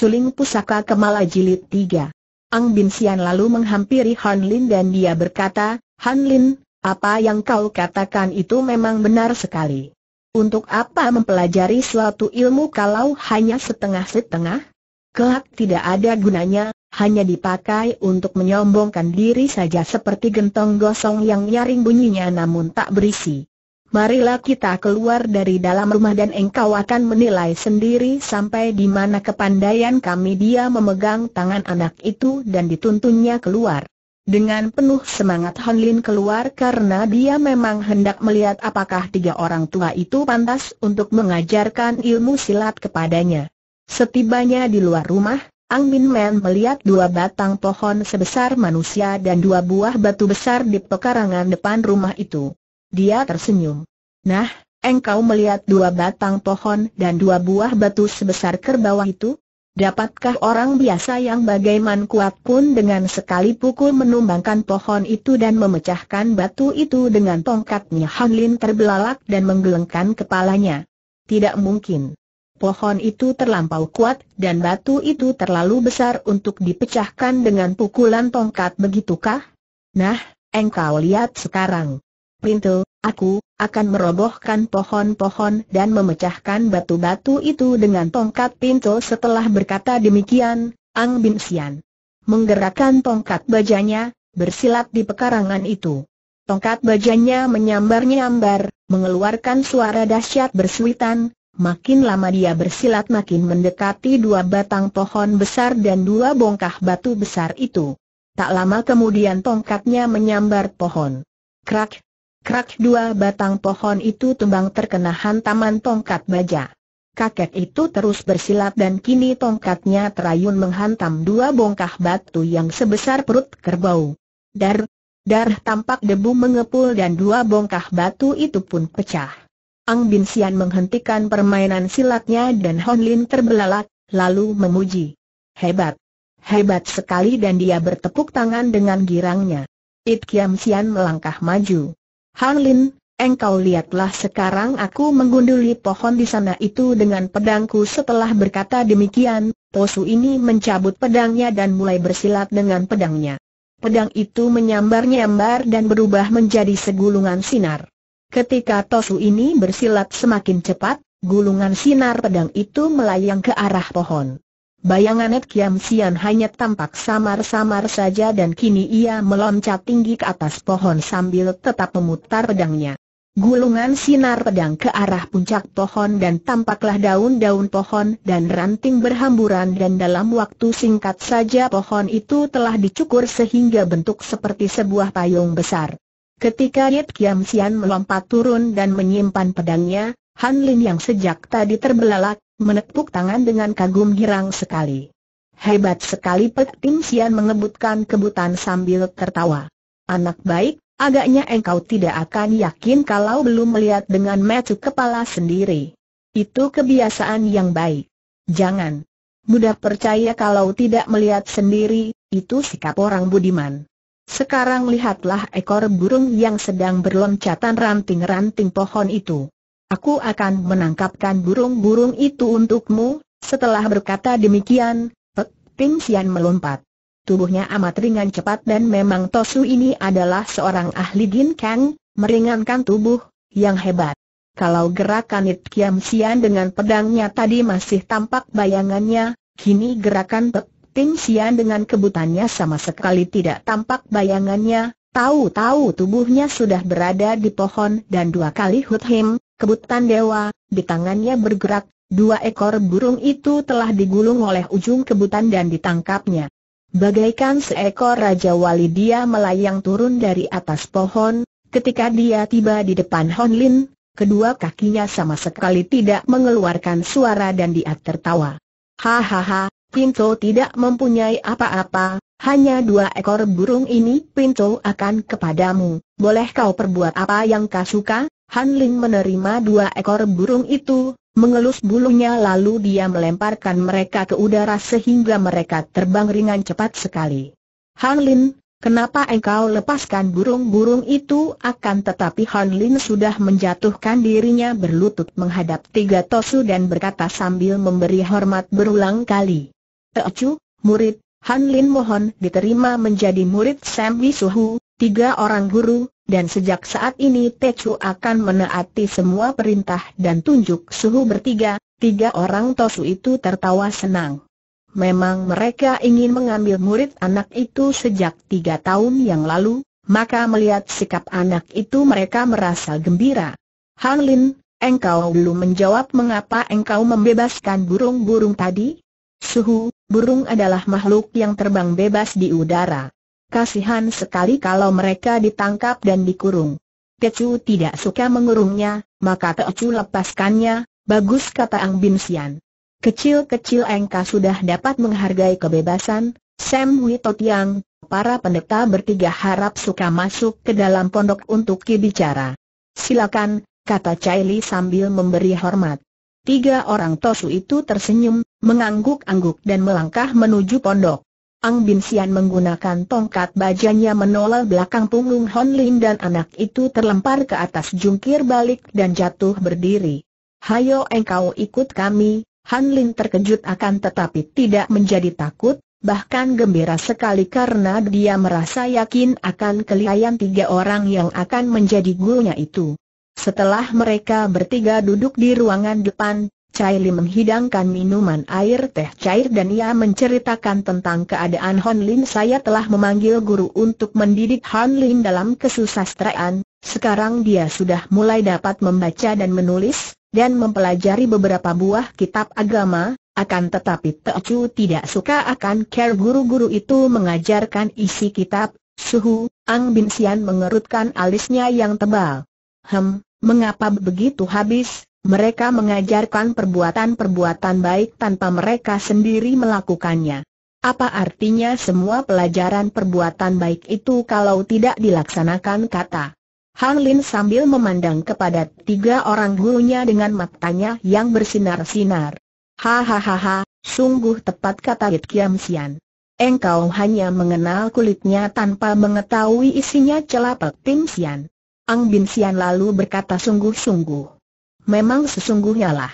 Suling Pusaka Kemala Jilid 3. Ang Bin Sian lalu menghampiri Han Lin dan dia berkata, Han Lin, apa yang kau katakan itu memang benar sekali. Untuk apa mempelajari suatu ilmu kalau hanya setengah-setengah? Kelak tidak ada gunanya, hanya dipakai untuk menyombongkan diri saja seperti gentong gosong yang nyaring bunyinya namun tak berisi. Marilah kita keluar dari dalam rumah dan engkau akan menilai sendiri sampai di mana kepandaian kami Dia memegang tangan anak itu dan dituntunnya keluar. Dengan penuh semangat Hon Lin keluar karena dia memang hendak melihat apakah tiga orang tua itu pantas untuk mengajarkan ilmu silat kepadanya. Setibanya di luar rumah, Ang Min Men melihat dua batang pohon sebesar manusia dan dua buah batu besar di pekarangan depan rumah itu. Dia tersenyum. Nah, engkau melihat dua batang pohon dan dua buah batu sebesar kerbau itu? Dapatkah orang biasa yang bagaiman kuat pun dengan sekali pukul menumbangkan pohon itu dan memecahkan batu itu dengan tongkatnya Hanlin terbelalak dan menggelengkan kepalanya? Tidak mungkin. Pohon itu terlampau kuat dan batu itu terlalu besar untuk dipecahkan dengan pukulan tongkat begitukah? Nah, engkau lihat sekarang. Pintu, Aku akan merobohkan pohon-pohon dan memecahkan batu-batu itu dengan tongkat pintu setelah berkata demikian, Ang Bin Xian menggerakkan tongkat bajanya, bersilat di pekarangan itu. Tongkat bajanya menyambar-nyambar, mengeluarkan suara dahsyat bersuitan, makin lama dia bersilat makin mendekati dua batang pohon besar dan dua bongkah batu besar itu. Tak lama kemudian tongkatnya menyambar pohon. Krak, Krak dua batang pohon itu tumbang terkena hantaman tongkat baja. Kakek itu terus bersilat dan kini tongkatnya terayun menghantam dua bongkah batu yang sebesar perut kerbau. Dar, dar tampak debu mengepul dan dua bongkah batu itu pun pecah. Ang Bin Sian menghentikan permainan silatnya dan Hon Lin terbelalak, lalu memuji. Hebat. Hebat sekali dan dia bertepuk tangan dengan girangnya. It Kiam Sian melangkah maju. Han Lin, engkau lihatlah sekarang aku menggunduli pohon di sana itu dengan pedangku setelah berkata demikian, Posu ini mencabut pedangnya dan mulai bersilat dengan pedangnya. Pedang itu menyambar-nyambar dan berubah menjadi segulungan sinar. Ketika Tosu ini bersilat semakin cepat, gulungan sinar pedang itu melayang ke arah pohon. Bayangan Ed Kiam Sian hanya tampak samar-samar saja dan kini ia meloncat tinggi ke atas pohon sambil tetap memutar pedangnya. Gulungan sinar pedang ke arah puncak pohon dan tampaklah daun-daun pohon dan ranting berhamburan dan dalam waktu singkat saja pohon itu telah dicukur sehingga bentuk seperti sebuah payung besar. Ketika Yit Kiam Sian melompat turun dan menyimpan pedangnya, Han Lin yang sejak tadi terbelalak, menepuk tangan dengan kagum girang sekali. Hebat sekali Pek Tim Sian mengebutkan kebutan sambil tertawa. Anak baik, agaknya engkau tidak akan yakin kalau belum melihat dengan metu kepala sendiri. Itu kebiasaan yang baik. Jangan mudah percaya kalau tidak melihat sendiri, itu sikap orang budiman. Sekarang lihatlah ekor burung yang sedang berloncatan ranting-ranting pohon itu. Aku akan menangkapkan burung-burung itu untukmu, setelah berkata demikian, Pek Ping Sian melompat. Tubuhnya amat ringan cepat dan memang Tosu ini adalah seorang ahli Gin Kang, meringankan tubuh, yang hebat. Kalau gerakan It Kiam Sian dengan pedangnya tadi masih tampak bayangannya, kini gerakan Pek Ping Sian dengan kebutannya sama sekali tidak tampak bayangannya, tahu-tahu tubuhnya sudah berada di pohon dan dua kali Hut Him, Kebutan dewa, di tangannya bergerak, dua ekor burung itu telah digulung oleh ujung kebutan dan ditangkapnya. Bagaikan seekor Raja Wali dia melayang turun dari atas pohon, ketika dia tiba di depan Hon Lin, kedua kakinya sama sekali tidak mengeluarkan suara dan dia tertawa. Hahaha, Pinto tidak mempunyai apa-apa, hanya dua ekor burung ini Pinto akan kepadamu, boleh kau perbuat apa yang kau suka, Han Ling menerima dua ekor burung itu, mengelus bulunya lalu dia melemparkan mereka ke udara sehingga mereka terbang ringan cepat sekali. Han Lin, Kenapa engkau lepaskan burung-burung itu akan tetapi Han Lin sudah menjatuhkan dirinya berlutut menghadap tiga tosu dan berkata sambil memberi hormat berulang kali. Teocu, murid, Han Lin mohon diterima menjadi murid Sam Wisuhu, tiga orang guru, dan sejak saat ini Techu akan menaati semua perintah dan tunjuk suhu bertiga, tiga orang Tosu itu tertawa senang. Memang mereka ingin mengambil murid anak itu sejak tiga tahun yang lalu, maka melihat sikap anak itu mereka merasa gembira. Han Lin, engkau belum menjawab mengapa engkau membebaskan burung-burung tadi? Suhu, burung adalah makhluk yang terbang bebas di udara. Kasihan sekali kalau mereka ditangkap dan dikurung. Tecu tidak suka mengurungnya, maka Tecu lepaskannya, bagus kata Ang Bin Sian. Kecil-kecil engkau sudah dapat menghargai kebebasan, Sam Witotiang, para pendeta bertiga harap suka masuk ke dalam pondok untuk bicara. Silakan, kata Caili sambil memberi hormat. Tiga orang tosu itu tersenyum, mengangguk-angguk dan melangkah menuju pondok. Ang Bin Sian menggunakan tongkat bajanya menolak belakang punggung Hon Lin dan anak itu terlempar ke atas jungkir balik dan jatuh berdiri. Hayo engkau ikut kami, Han Lin terkejut akan tetapi tidak menjadi takut, bahkan gembira sekali karena dia merasa yakin akan kelihayan tiga orang yang akan menjadi gurunya itu. Setelah mereka bertiga duduk di ruangan depan, Chai Li menghidangkan minuman air teh cair dan ia menceritakan tentang keadaan Hon Lin saya telah memanggil guru untuk mendidik Hon Lin dalam kesusastraan, sekarang dia sudah mulai dapat membaca dan menulis, dan mempelajari beberapa buah kitab agama, akan tetapi Chu tidak suka akan care guru-guru itu mengajarkan isi kitab, suhu, Ang Bin Sian mengerutkan alisnya yang tebal. Hem, mengapa begitu habis? Mereka mengajarkan perbuatan-perbuatan baik tanpa mereka sendiri melakukannya. Apa artinya semua pelajaran perbuatan baik itu kalau tidak dilaksanakan kata? Han Lin sambil memandang kepada tiga orang gurunya dengan matanya yang bersinar-sinar. Hahaha, sungguh tepat kata It Kiam Sian. Engkau hanya mengenal kulitnya tanpa mengetahui isinya celapak Tim Sian. Ang Bin Sian lalu berkata sungguh-sungguh memang sesungguhnya lah.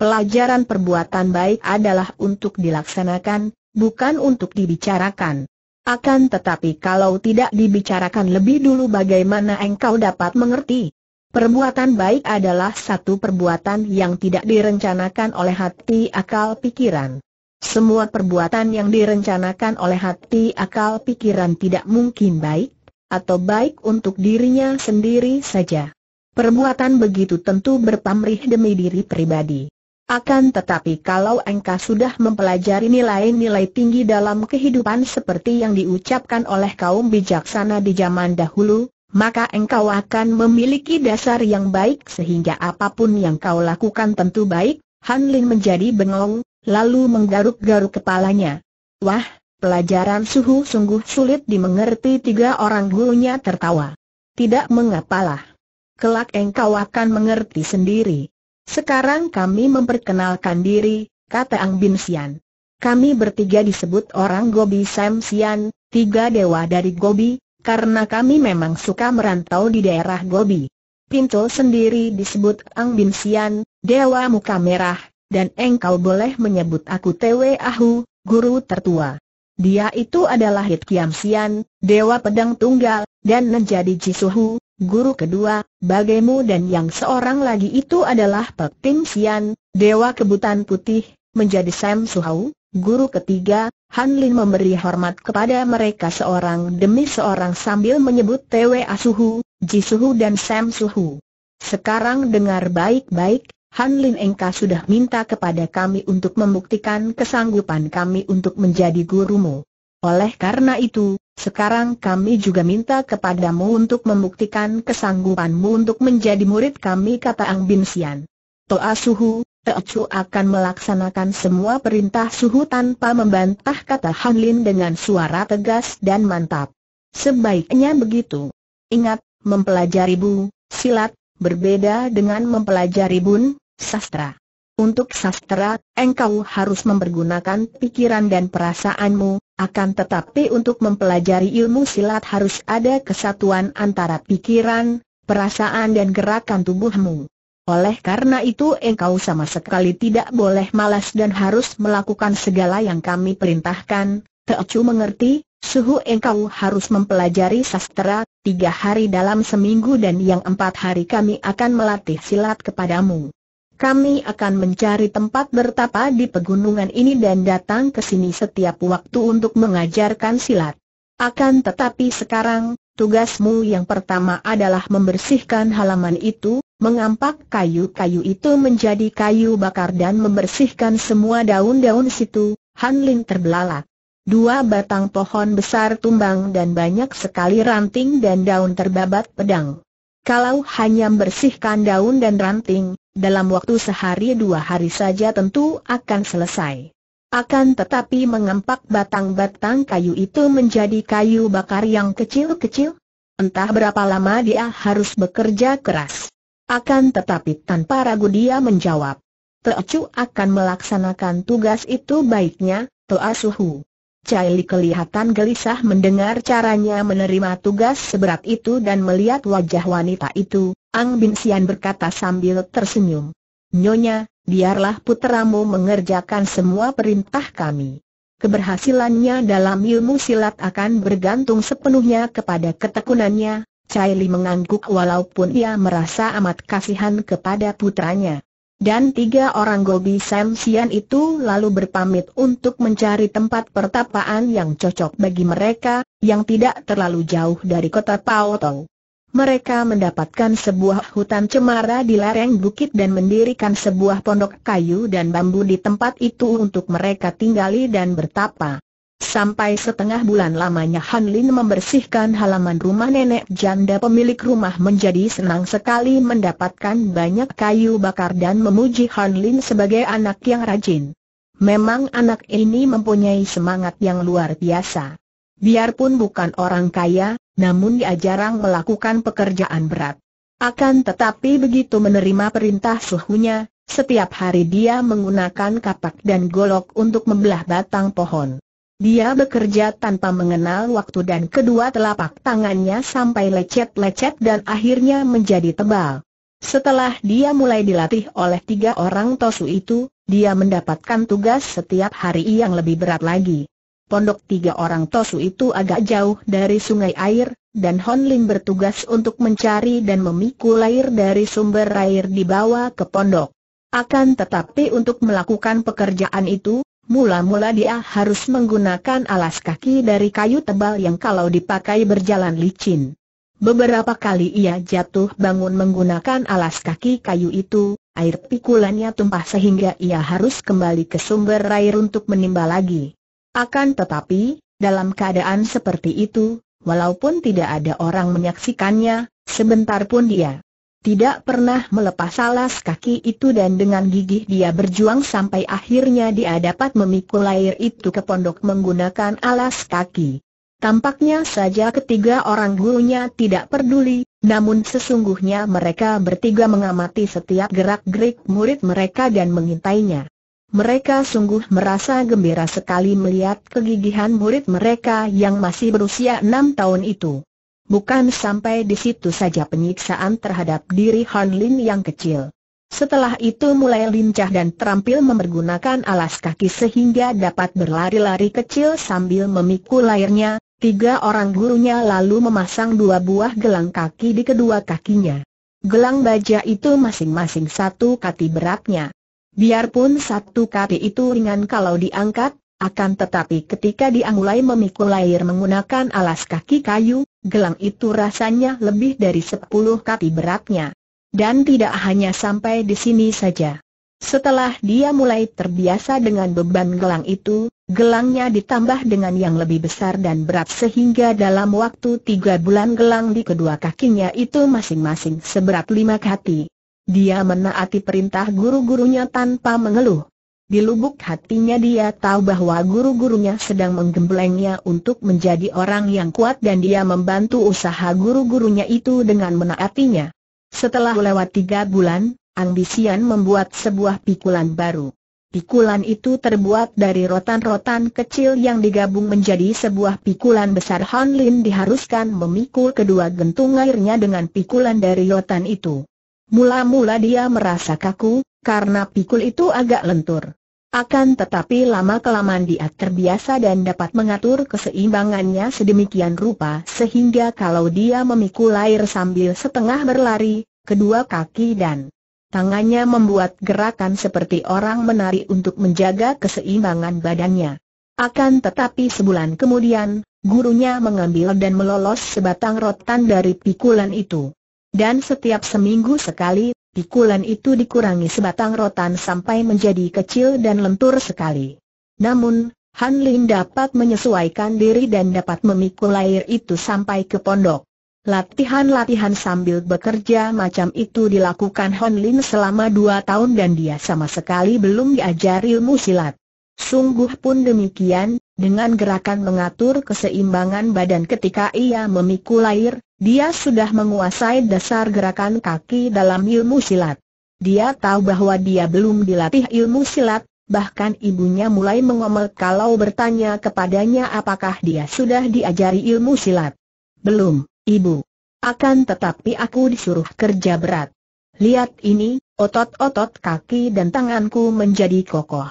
Pelajaran perbuatan baik adalah untuk dilaksanakan, bukan untuk dibicarakan. Akan tetapi kalau tidak dibicarakan lebih dulu bagaimana engkau dapat mengerti? Perbuatan baik adalah satu perbuatan yang tidak direncanakan oleh hati akal pikiran. Semua perbuatan yang direncanakan oleh hati akal pikiran tidak mungkin baik, atau baik untuk dirinya sendiri saja. Perbuatan begitu tentu berpamrih demi diri pribadi. Akan tetapi kalau engkau sudah mempelajari nilai-nilai tinggi dalam kehidupan seperti yang diucapkan oleh kaum bijaksana di zaman dahulu, maka engkau akan memiliki dasar yang baik sehingga apapun yang kau lakukan tentu baik. Han Lin menjadi bengong, lalu menggaruk-garuk kepalanya. Wah, pelajaran suhu sungguh sulit dimengerti tiga orang gurunya tertawa. Tidak mengapalah kelak engkau akan mengerti sendiri. Sekarang kami memperkenalkan diri, kata Ang Bin Sian. Kami bertiga disebut orang Gobi Sam Sian, tiga dewa dari Gobi, karena kami memang suka merantau di daerah Gobi. Pinto sendiri disebut Ang Bin Sian, dewa muka merah, dan engkau boleh menyebut aku Tewe Ahu, guru tertua. Dia itu adalah Hit Kiam Sian, dewa pedang tunggal, dan menjadi Jisuhu, Guru kedua, Bagaimu dan yang seorang lagi itu adalah Pek Ting Sian, Dewa Kebutan Putih, menjadi Sam Suhau, Guru ketiga, Han Lin memberi hormat kepada mereka seorang demi seorang sambil menyebut TWA Asuhu, Ji Suhu dan Sam Suhu. Sekarang dengar baik-baik, Han Lin Engka sudah minta kepada kami untuk membuktikan kesanggupan kami untuk menjadi gurumu. Oleh karena itu, sekarang kami juga minta kepadamu untuk membuktikan kesanggupanmu untuk menjadi murid kami kata Ang Bin Sian. Toa Suhu, Chu akan melaksanakan semua perintah Suhu tanpa membantah kata Han Lin dengan suara tegas dan mantap. Sebaiknya begitu. Ingat, mempelajari bu, silat, berbeda dengan mempelajari bun, sastra. Untuk sastra, engkau harus mempergunakan pikiran dan perasaanmu, akan tetapi untuk mempelajari ilmu silat harus ada kesatuan antara pikiran, perasaan dan gerakan tubuhmu. Oleh karena itu engkau sama sekali tidak boleh malas dan harus melakukan segala yang kami perintahkan. Teocu mengerti, suhu engkau harus mempelajari sastra, tiga hari dalam seminggu dan yang empat hari kami akan melatih silat kepadamu. Kami akan mencari tempat bertapa di pegunungan ini dan datang ke sini setiap waktu untuk mengajarkan silat. Akan tetapi sekarang, tugasmu yang pertama adalah membersihkan halaman itu, mengampak kayu-kayu itu menjadi kayu bakar dan membersihkan semua daun-daun situ. Han Lin terbelalak. Dua batang pohon besar tumbang dan banyak sekali ranting dan daun terbabat pedang. Kalau hanya bersihkan daun dan ranting, dalam waktu sehari dua hari saja tentu akan selesai. Akan tetapi mengempak batang-batang kayu itu menjadi kayu bakar yang kecil-kecil. Entah berapa lama dia harus bekerja keras. Akan tetapi tanpa ragu dia menjawab. Teocu akan melaksanakan tugas itu baiknya, Teasuhu. Cai Li kelihatan gelisah mendengar caranya menerima tugas seberat itu dan melihat wajah wanita itu, Ang Bin Sian berkata sambil tersenyum. Nyonya, biarlah puteramu mengerjakan semua perintah kami. Keberhasilannya dalam ilmu silat akan bergantung sepenuhnya kepada ketekunannya, Cai Li mengangguk walaupun ia merasa amat kasihan kepada putranya. Dan tiga orang Gobi Sam Sian itu lalu berpamit untuk mencari tempat pertapaan yang cocok bagi mereka, yang tidak terlalu jauh dari kota Pao Tong. Mereka mendapatkan sebuah hutan cemara di lereng bukit dan mendirikan sebuah pondok kayu dan bambu di tempat itu untuk mereka tinggali dan bertapa. Sampai setengah bulan lamanya Han Lin membersihkan halaman rumah nenek janda pemilik rumah menjadi senang sekali mendapatkan banyak kayu bakar dan memuji Han Lin sebagai anak yang rajin. Memang anak ini mempunyai semangat yang luar biasa. Biarpun bukan orang kaya, namun dia jarang melakukan pekerjaan berat. Akan tetapi begitu menerima perintah suhunya, setiap hari dia menggunakan kapak dan golok untuk membelah batang pohon. Dia bekerja tanpa mengenal waktu dan kedua telapak tangannya sampai lecet-lecet dan akhirnya menjadi tebal. Setelah dia mulai dilatih oleh tiga orang tosu itu, dia mendapatkan tugas setiap hari yang lebih berat lagi. Pondok tiga orang tosu itu agak jauh dari sungai air, dan Hon Lim bertugas untuk mencari dan memikul air dari sumber air bawah ke pondok. Akan tetapi untuk melakukan pekerjaan itu, Mula-mula dia harus menggunakan alas kaki dari kayu tebal yang kalau dipakai berjalan licin. Beberapa kali ia jatuh bangun menggunakan alas kaki kayu itu, air pikulannya tumpah sehingga ia harus kembali ke sumber air untuk menimba lagi. Akan tetapi, dalam keadaan seperti itu, walaupun tidak ada orang menyaksikannya, sebentar pun dia tidak pernah melepas alas kaki itu dan dengan gigih dia berjuang sampai akhirnya dia dapat memikul air itu ke pondok menggunakan alas kaki. Tampaknya saja ketiga orang gurunya tidak peduli, namun sesungguhnya mereka bertiga mengamati setiap gerak-gerik murid mereka dan mengintainya. Mereka sungguh merasa gembira sekali melihat kegigihan murid mereka yang masih berusia enam tahun itu. Bukan sampai di situ saja penyiksaan terhadap diri Han Lin yang kecil. Setelah itu mulai lincah dan terampil memergunakan alas kaki sehingga dapat berlari-lari kecil sambil memikul layarnya, tiga orang gurunya lalu memasang dua buah gelang kaki di kedua kakinya. Gelang baja itu masing-masing satu kati beratnya. Biarpun satu kati itu ringan kalau diangkat, akan tetapi ketika dia mulai memikul air menggunakan alas kaki kayu, gelang itu rasanya lebih dari sepuluh kati beratnya. Dan tidak hanya sampai di sini saja. Setelah dia mulai terbiasa dengan beban gelang itu, gelangnya ditambah dengan yang lebih besar dan berat sehingga dalam waktu tiga bulan gelang di kedua kakinya itu masing-masing seberat lima kati. Dia menaati perintah guru-gurunya tanpa mengeluh. Di lubuk hatinya dia tahu bahwa guru-gurunya sedang menggemblengnya untuk menjadi orang yang kuat dan dia membantu usaha guru-gurunya itu dengan menaatinya. Setelah lewat tiga bulan, Bisian membuat sebuah pikulan baru. Pikulan itu terbuat dari rotan-rotan kecil yang digabung menjadi sebuah pikulan besar Han Lin diharuskan memikul kedua gentung airnya dengan pikulan dari rotan itu. Mula-mula dia merasa kaku, karena pikul itu agak lentur. Akan tetapi lama-kelamaan dia terbiasa dan dapat mengatur keseimbangannya sedemikian rupa sehingga kalau dia memikul air sambil setengah berlari, kedua kaki dan tangannya membuat gerakan seperti orang menari untuk menjaga keseimbangan badannya. Akan tetapi sebulan kemudian, gurunya mengambil dan melolos sebatang rotan dari pikulan itu. Dan setiap seminggu sekali Pikulan itu dikurangi sebatang rotan sampai menjadi kecil dan lentur sekali. Namun, Han Lin dapat menyesuaikan diri dan dapat memikul air itu sampai ke pondok. Latihan-latihan sambil bekerja macam itu dilakukan Han Lin selama dua tahun dan dia sama sekali belum diajari ilmu silat. Sungguh pun demikian, dengan gerakan mengatur keseimbangan badan ketika ia memikul air, dia sudah menguasai dasar gerakan kaki dalam ilmu silat. Dia tahu bahwa dia belum dilatih ilmu silat, bahkan ibunya mulai mengomel kalau bertanya kepadanya apakah dia sudah diajari ilmu silat. Belum, ibu. Akan tetapi aku disuruh kerja berat. Lihat ini, otot-otot kaki dan tanganku menjadi kokoh.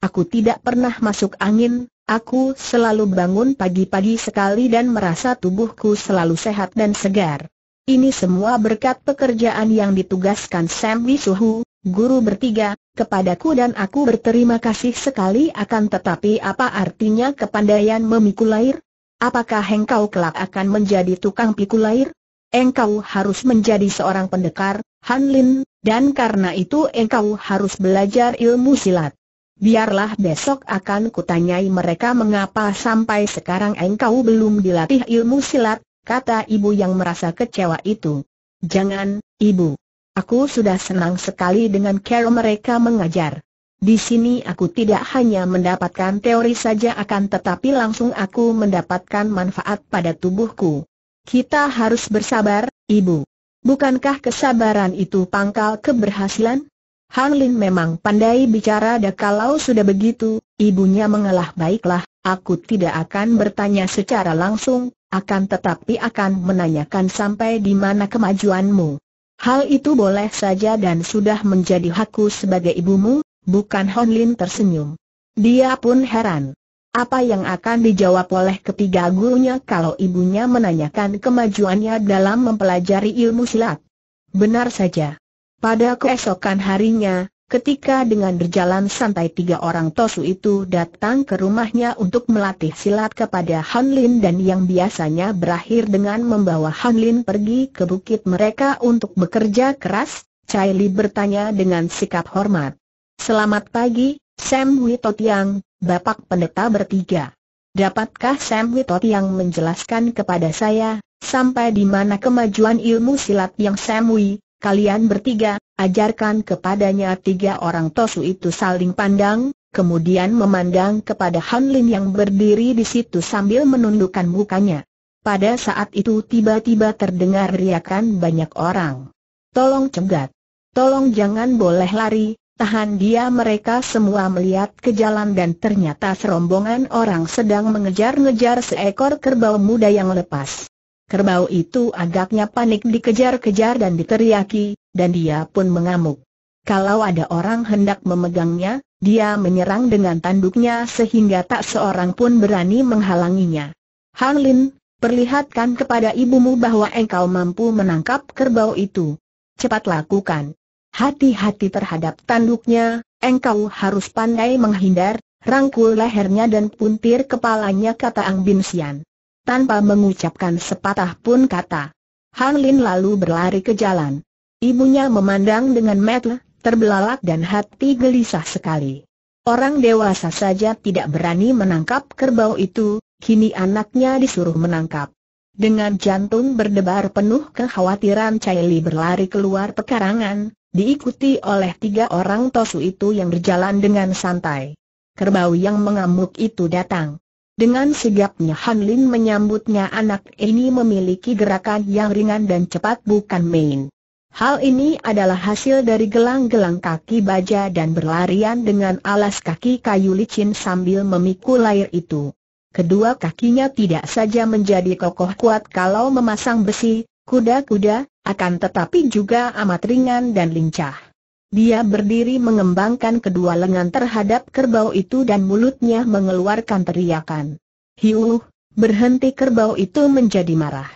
Aku tidak pernah masuk angin, Aku selalu bangun pagi-pagi sekali dan merasa tubuhku selalu sehat dan segar. Ini semua berkat pekerjaan yang ditugaskan Sam Wisuhu, guru bertiga, kepadaku dan aku berterima kasih sekali akan tetapi apa artinya kepandaian memikul air? Apakah engkau kelak akan menjadi tukang pikul air? Engkau harus menjadi seorang pendekar, Han Lin, dan karena itu engkau harus belajar ilmu silat biarlah besok akan kutanyai mereka mengapa sampai sekarang engkau belum dilatih ilmu silat, kata ibu yang merasa kecewa itu. Jangan, ibu. Aku sudah senang sekali dengan cara mereka mengajar. Di sini aku tidak hanya mendapatkan teori saja akan tetapi langsung aku mendapatkan manfaat pada tubuhku. Kita harus bersabar, Ibu. Bukankah kesabaran itu pangkal keberhasilan? Han Lin memang pandai bicara dah kalau sudah begitu, ibunya mengalah baiklah, aku tidak akan bertanya secara langsung, akan tetapi akan menanyakan sampai di mana kemajuanmu. Hal itu boleh saja dan sudah menjadi hakku sebagai ibumu, bukan Han Lin tersenyum. Dia pun heran. Apa yang akan dijawab oleh ketiga gurunya kalau ibunya menanyakan kemajuannya dalam mempelajari ilmu silat? Benar saja. Pada keesokan harinya, ketika dengan berjalan santai tiga orang Tosu itu datang ke rumahnya untuk melatih silat kepada Han Lin dan yang biasanya berakhir dengan membawa Han Lin pergi ke bukit mereka untuk bekerja keras, Chai Li bertanya dengan sikap hormat. Selamat pagi, Sam Witotiang, Bapak Pendeta bertiga. Dapatkah Sam Witotiang menjelaskan kepada saya, sampai di mana kemajuan ilmu silat yang Sam Wi, Kalian bertiga, ajarkan kepadanya tiga orang tosu itu saling pandang, kemudian memandang kepada Han Lin yang berdiri di situ sambil menundukkan mukanya. Pada saat itu tiba-tiba terdengar riakan banyak orang. Tolong cegat. Tolong jangan boleh lari, Tahan dia mereka semua melihat ke jalan dan ternyata serombongan orang sedang mengejar-ngejar seekor kerbau muda yang lepas. Kerbau itu agaknya panik dikejar-kejar dan diteriaki, dan dia pun mengamuk. Kalau ada orang hendak memegangnya, dia menyerang dengan tanduknya sehingga tak seorang pun berani menghalanginya. Han Lin, perlihatkan kepada ibumu bahwa engkau mampu menangkap kerbau itu. Cepat lakukan. Hati-hati terhadap tanduknya, engkau harus pandai menghindar, rangkul lehernya dan puntir kepalanya kata Ang Bin Sian tanpa mengucapkan sepatah pun kata. Han Lin lalu berlari ke jalan. Ibunya memandang dengan mata terbelalak dan hati gelisah sekali. Orang dewasa saja tidak berani menangkap kerbau itu, kini anaknya disuruh menangkap. Dengan jantung berdebar penuh kekhawatiran Caili berlari keluar pekarangan, diikuti oleh tiga orang tosu itu yang berjalan dengan santai. Kerbau yang mengamuk itu datang. Dengan sigapnya Han Lin menyambutnya anak ini memiliki gerakan yang ringan dan cepat bukan main. Hal ini adalah hasil dari gelang-gelang kaki baja dan berlarian dengan alas kaki kayu licin sambil memikul air itu. Kedua kakinya tidak saja menjadi kokoh kuat kalau memasang besi, kuda-kuda, akan tetapi juga amat ringan dan lincah. Dia berdiri mengembangkan kedua lengan terhadap kerbau itu dan mulutnya mengeluarkan teriakan. Hiu, berhenti kerbau itu menjadi marah.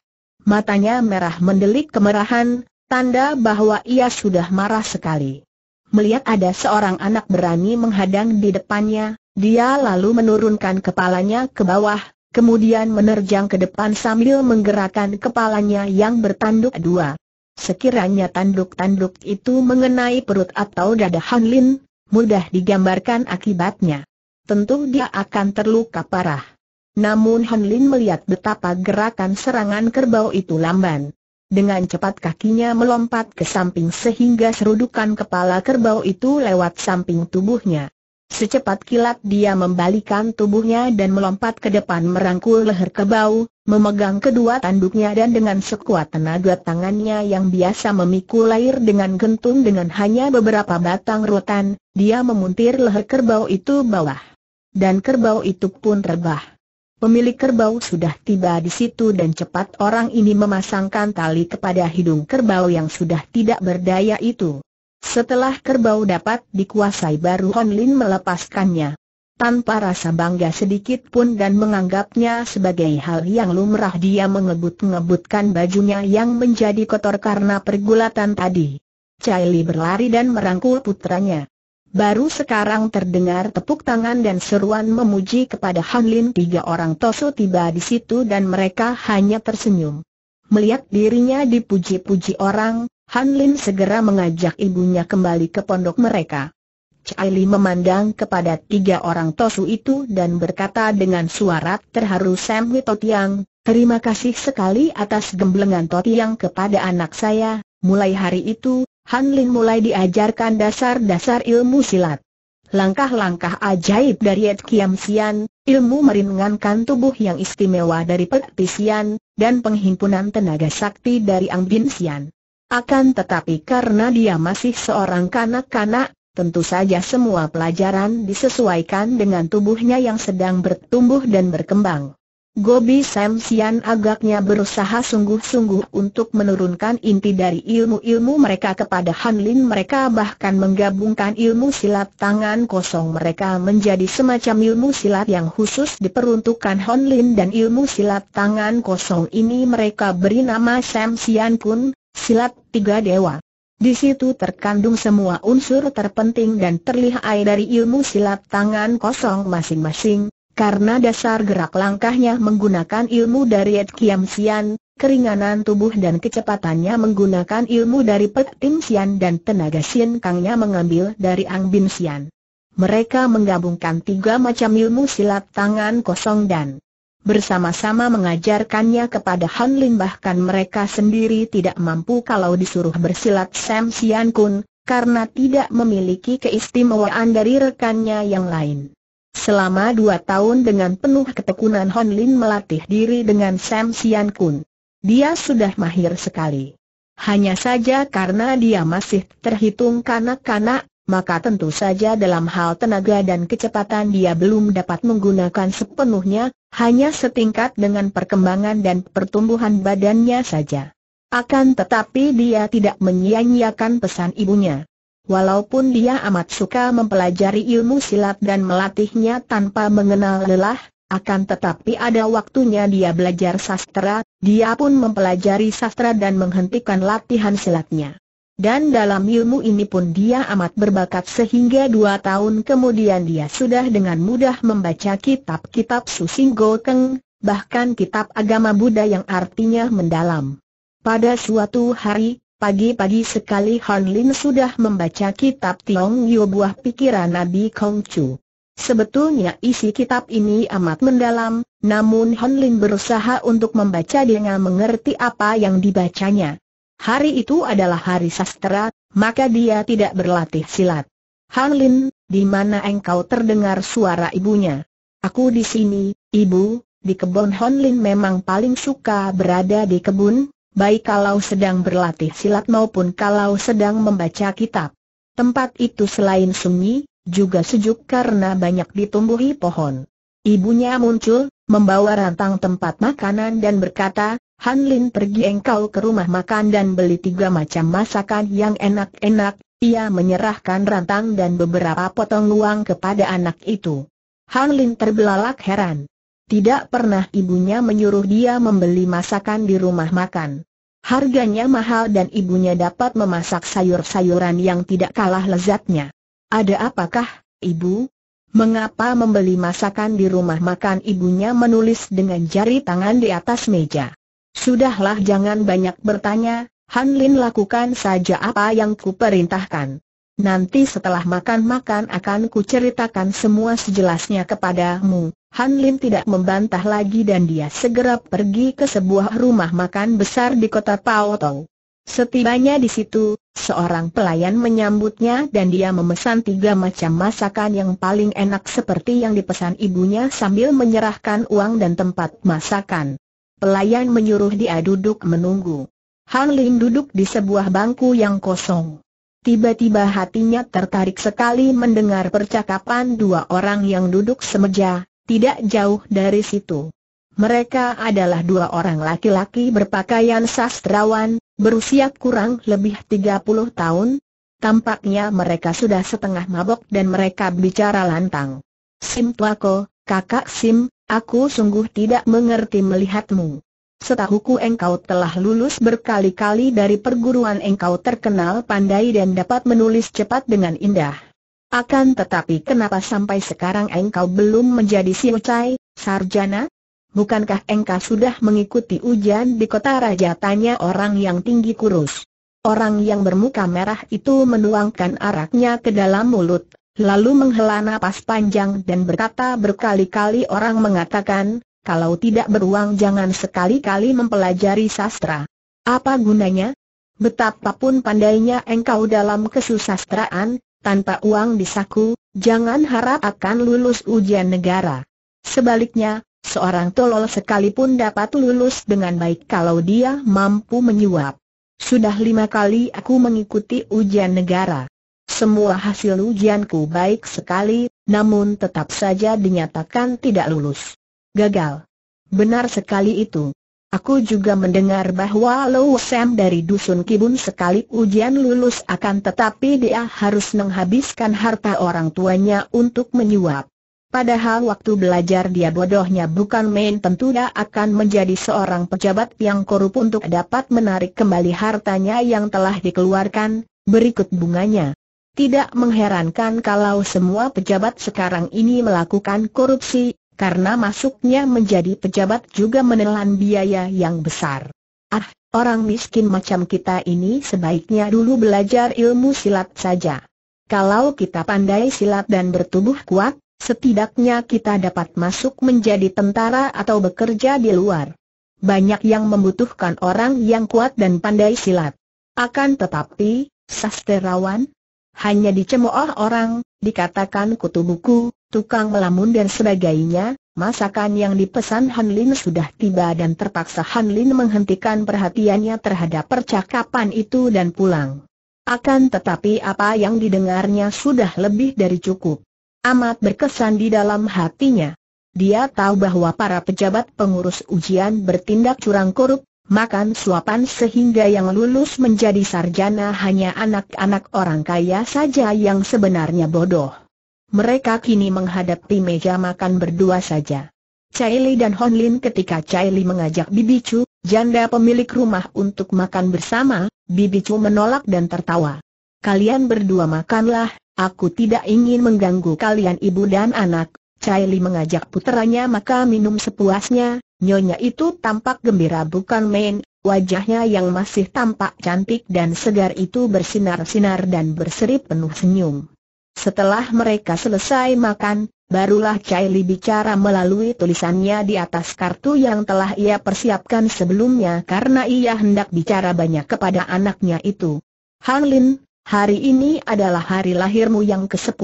Matanya merah mendelik kemerahan, tanda bahwa ia sudah marah sekali. Melihat ada seorang anak berani menghadang di depannya, dia lalu menurunkan kepalanya ke bawah, kemudian menerjang ke depan sambil menggerakkan kepalanya yang bertanduk dua. Sekiranya tanduk-tanduk itu mengenai perut atau dada Han Lin, mudah digambarkan akibatnya. Tentu dia akan terluka parah. Namun Han Lin melihat betapa gerakan serangan kerbau itu lamban. Dengan cepat kakinya melompat ke samping sehingga serudukan kepala kerbau itu lewat samping tubuhnya. Secepat kilat dia membalikan tubuhnya dan melompat ke depan merangkul leher kebau, memegang kedua tanduknya dan dengan sekuat tenaga tangannya yang biasa memikul air dengan gentung dengan hanya beberapa batang rotan, dia memuntir leher kerbau itu bawah. Dan kerbau itu pun terbah. Pemilik kerbau sudah tiba di situ dan cepat orang ini memasangkan tali kepada hidung kerbau yang sudah tidak berdaya itu. Setelah kerbau dapat dikuasai baru Hon Lin melepaskannya. Tanpa rasa bangga sedikit pun dan menganggapnya sebagai hal yang lumrah dia mengebut-ngebutkan bajunya yang menjadi kotor karena pergulatan tadi. Caili berlari dan merangkul putranya. Baru sekarang terdengar tepuk tangan dan seruan memuji kepada Han Lin tiga orang Tosu tiba di situ dan mereka hanya tersenyum. Melihat dirinya dipuji-puji orang, Han Lin segera mengajak ibunya kembali ke pondok mereka. Cai Li memandang kepada tiga orang tosu itu dan berkata dengan suara terharu Sam Totiang, terima kasih sekali atas gemblengan Totiang kepada anak saya, mulai hari itu, Han Lin mulai diajarkan dasar-dasar ilmu silat. Langkah-langkah ajaib dari Yat Kiam Sian, ilmu meringankan tubuh yang istimewa dari Pek Sian, dan penghimpunan tenaga sakti dari Ang Bin Sian. Akan tetapi karena dia masih seorang kanak-kanak, tentu saja semua pelajaran disesuaikan dengan tubuhnya yang sedang bertumbuh dan berkembang. Gobi Samsian agaknya berusaha sungguh-sungguh untuk menurunkan inti dari ilmu-ilmu mereka kepada Han Lin mereka bahkan menggabungkan ilmu silat tangan kosong mereka menjadi semacam ilmu silat yang khusus diperuntukkan Han Lin dan ilmu silat tangan kosong ini mereka beri nama Samsian Sian Kun, Silat Tiga Dewa. Di situ terkandung semua unsur terpenting dan terlihai dari ilmu silat tangan kosong masing-masing, karena dasar gerak langkahnya menggunakan ilmu dari Ed Kiam Sian, keringanan tubuh dan kecepatannya menggunakan ilmu dari Pek Tim Sian dan tenaga sian Kangnya mengambil dari Ang Bin Sian. Mereka menggabungkan tiga macam ilmu silat tangan kosong dan bersama-sama mengajarkannya kepada Han Lin bahkan mereka sendiri tidak mampu kalau disuruh bersilat Sam Sian Kun, karena tidak memiliki keistimewaan dari rekannya yang lain. Selama dua tahun dengan penuh ketekunan Han Lin melatih diri dengan Sam Sian Kun. Dia sudah mahir sekali. Hanya saja karena dia masih terhitung kanak-kanak, maka tentu saja dalam hal tenaga dan kecepatan dia belum dapat menggunakan sepenuhnya, hanya setingkat dengan perkembangan dan pertumbuhan badannya saja. Akan tetapi dia tidak menyia-nyiakan pesan ibunya. Walaupun dia amat suka mempelajari ilmu silat dan melatihnya tanpa mengenal lelah, akan tetapi ada waktunya dia belajar sastra, dia pun mempelajari sastra dan menghentikan latihan silatnya. Dan dalam ilmu ini pun dia amat berbakat sehingga dua tahun kemudian dia sudah dengan mudah membaca kitab-kitab Susing Gokeng, bahkan kitab agama Buddha yang artinya mendalam. Pada suatu hari, pagi-pagi sekali Han Lin sudah membaca kitab Tiong Yu Buah Pikiran Nabi Kong Chu. Sebetulnya isi kitab ini amat mendalam, namun Han Lin berusaha untuk membaca dengan mengerti apa yang dibacanya. Hari itu adalah hari sastra, maka dia tidak berlatih silat. Han Lin, di mana engkau terdengar suara ibunya? Aku di sini, ibu, di kebun Han Lin memang paling suka berada di kebun, baik kalau sedang berlatih silat maupun kalau sedang membaca kitab. Tempat itu selain sunyi, juga sejuk karena banyak ditumbuhi pohon. Ibunya muncul, membawa rantang tempat makanan dan berkata, Han Lin pergi engkau ke rumah makan dan beli tiga macam masakan yang enak-enak, ia menyerahkan rantang dan beberapa potong uang kepada anak itu. Han Lin terbelalak heran. Tidak pernah ibunya menyuruh dia membeli masakan di rumah makan. Harganya mahal dan ibunya dapat memasak sayur-sayuran yang tidak kalah lezatnya. Ada apakah, ibu? Mengapa membeli masakan di rumah makan ibunya menulis dengan jari tangan di atas meja? Sudahlah jangan banyak bertanya, Han Lin lakukan saja apa yang kuperintahkan. Nanti setelah makan-makan akan kuceritakan semua sejelasnya kepadamu. Han Lin tidak membantah lagi dan dia segera pergi ke sebuah rumah makan besar di kota Pao Tong. Setibanya di situ, seorang pelayan menyambutnya dan dia memesan tiga macam masakan yang paling enak seperti yang dipesan ibunya sambil menyerahkan uang dan tempat masakan. Pelayan menyuruh dia duduk menunggu. Han Lin duduk di sebuah bangku yang kosong. Tiba-tiba hatinya tertarik sekali mendengar percakapan dua orang yang duduk semeja, tidak jauh dari situ. Mereka adalah dua orang laki-laki berpakaian sastrawan, berusia kurang lebih 30 tahun. Tampaknya mereka sudah setengah mabok dan mereka bicara lantang. Sim Tuako, Kakak Sim, aku sungguh tidak mengerti melihatmu. Setahuku engkau telah lulus berkali-kali dari perguruan engkau terkenal pandai dan dapat menulis cepat dengan indah. Akan tetapi kenapa sampai sekarang engkau belum menjadi siucai, sarjana? Bukankah engkau sudah mengikuti ujian di kota raja tanya orang yang tinggi kurus? Orang yang bermuka merah itu menuangkan araknya ke dalam mulut, lalu menghela napas panjang dan berkata berkali-kali orang mengatakan, kalau tidak beruang jangan sekali-kali mempelajari sastra. Apa gunanya? Betapapun pandainya engkau dalam kesusastraan, tanpa uang di saku, jangan harap akan lulus ujian negara. Sebaliknya, seorang tolol sekalipun dapat lulus dengan baik kalau dia mampu menyuap. Sudah lima kali aku mengikuti ujian negara. Semua hasil ujianku baik sekali, namun tetap saja dinyatakan tidak lulus. Gagal. Benar sekali itu. Aku juga mendengar bahwa Lou Sam dari Dusun Kibun sekali ujian lulus akan tetapi dia harus menghabiskan harta orang tuanya untuk menyuap. Padahal waktu belajar dia bodohnya bukan main tentu dia akan menjadi seorang pejabat yang korup untuk dapat menarik kembali hartanya yang telah dikeluarkan, berikut bunganya. Tidak mengherankan kalau semua pejabat sekarang ini melakukan korupsi, karena masuknya menjadi pejabat juga menelan biaya yang besar. Ah, orang miskin macam kita ini sebaiknya dulu belajar ilmu silat saja. Kalau kita pandai silat dan bertubuh kuat, setidaknya kita dapat masuk menjadi tentara atau bekerja di luar. Banyak yang membutuhkan orang yang kuat dan pandai silat. Akan tetapi, sasterawan? hanya dicemooh orang, dikatakan kutu buku, tukang melamun dan sebagainya, masakan yang dipesan Han Lin sudah tiba dan terpaksa Han Lin menghentikan perhatiannya terhadap percakapan itu dan pulang. Akan tetapi apa yang didengarnya sudah lebih dari cukup. Amat berkesan di dalam hatinya. Dia tahu bahwa para pejabat pengurus ujian bertindak curang korup, makan suapan sehingga yang lulus menjadi sarjana hanya anak-anak orang kaya saja yang sebenarnya bodoh. Mereka kini menghadapi meja makan berdua saja. Li dan Honlin ketika Li mengajak Bibi Chu, janda pemilik rumah untuk makan bersama, Bibi Chu menolak dan tertawa. Kalian berdua makanlah, aku tidak ingin mengganggu kalian ibu dan anak. Li mengajak puteranya maka minum sepuasnya, Nyonya itu tampak gembira bukan main, wajahnya yang masih tampak cantik dan segar itu bersinar-sinar dan berseri penuh senyum. Setelah mereka selesai makan, barulah Chai Li bicara melalui tulisannya di atas kartu yang telah ia persiapkan sebelumnya karena ia hendak bicara banyak kepada anaknya itu. Han Lin, hari ini adalah hari lahirmu yang ke-10.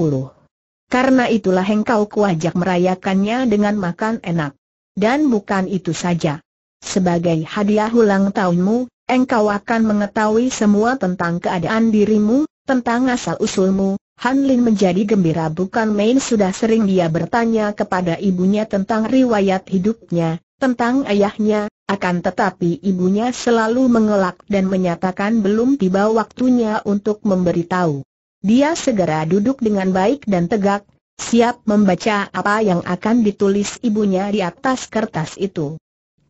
Karena itulah engkau kuajak merayakannya dengan makan enak. Dan bukan itu saja. Sebagai hadiah ulang tahunmu, engkau akan mengetahui semua tentang keadaan dirimu, tentang asal-usulmu. Han Lin menjadi gembira bukan main sudah sering dia bertanya kepada ibunya tentang riwayat hidupnya, tentang ayahnya, akan tetapi ibunya selalu mengelak dan menyatakan belum tiba waktunya untuk memberitahu. Dia segera duduk dengan baik dan tegak, siap membaca apa yang akan ditulis ibunya di atas kertas itu.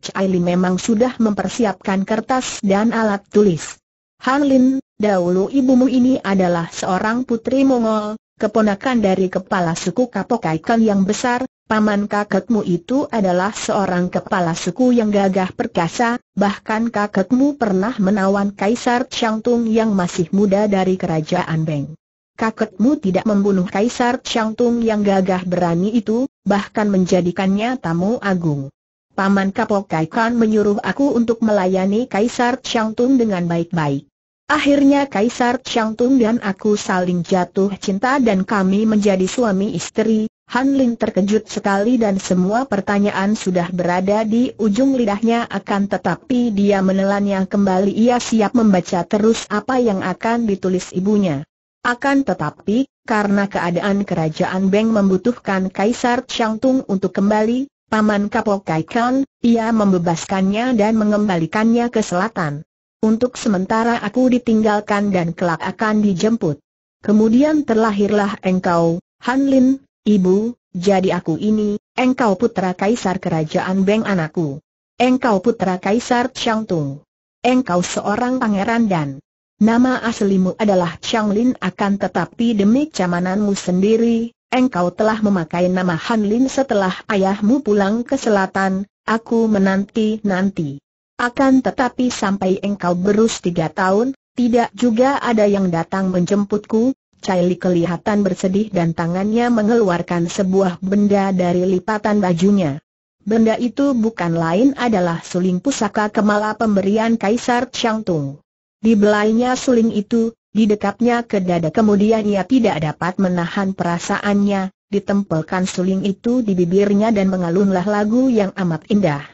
Caili memang sudah mempersiapkan kertas dan alat tulis. Han Lin, dahulu ibumu ini adalah seorang putri Mongol, keponakan dari kepala suku Kapok Kaikan yang besar, paman kakekmu itu adalah seorang kepala suku yang gagah perkasa, bahkan kakekmu pernah menawan Kaisar Changtung yang masih muda dari kerajaan Beng kakekmu tidak membunuh Kaisar Changtung yang gagah berani itu, bahkan menjadikannya tamu agung. Paman Kai Kan menyuruh aku untuk melayani Kaisar Changtung dengan baik-baik. Akhirnya Kaisar Changtung dan aku saling jatuh cinta dan kami menjadi suami istri. Han Ling terkejut sekali dan semua pertanyaan sudah berada di ujung lidahnya akan tetapi dia menelannya kembali ia siap membaca terus apa yang akan ditulis ibunya. Akan tetapi, karena keadaan kerajaan Beng membutuhkan Kaisar Changtung untuk kembali, Paman Kapok Kaikan, ia membebaskannya dan mengembalikannya ke selatan. Untuk sementara aku ditinggalkan dan kelak akan dijemput. Kemudian terlahirlah engkau, Han Lin, ibu, jadi aku ini, engkau putra Kaisar Kerajaan Beng anakku. Engkau putra Kaisar Changtung. Engkau seorang pangeran dan Nama aslimu adalah Chang Lin akan tetapi demi camananmu sendiri, engkau telah memakai nama Han Lin setelah ayahmu pulang ke selatan, aku menanti-nanti. Akan tetapi sampai engkau berus tiga tahun, tidak juga ada yang datang menjemputku, Li kelihatan bersedih dan tangannya mengeluarkan sebuah benda dari lipatan bajunya. Benda itu bukan lain adalah suling pusaka kemala pemberian Kaisar Tung. Di belainya suling itu, di dekatnya ke dada kemudian ia tidak dapat menahan perasaannya, ditempelkan suling itu di bibirnya dan mengalunlah lagu yang amat indah.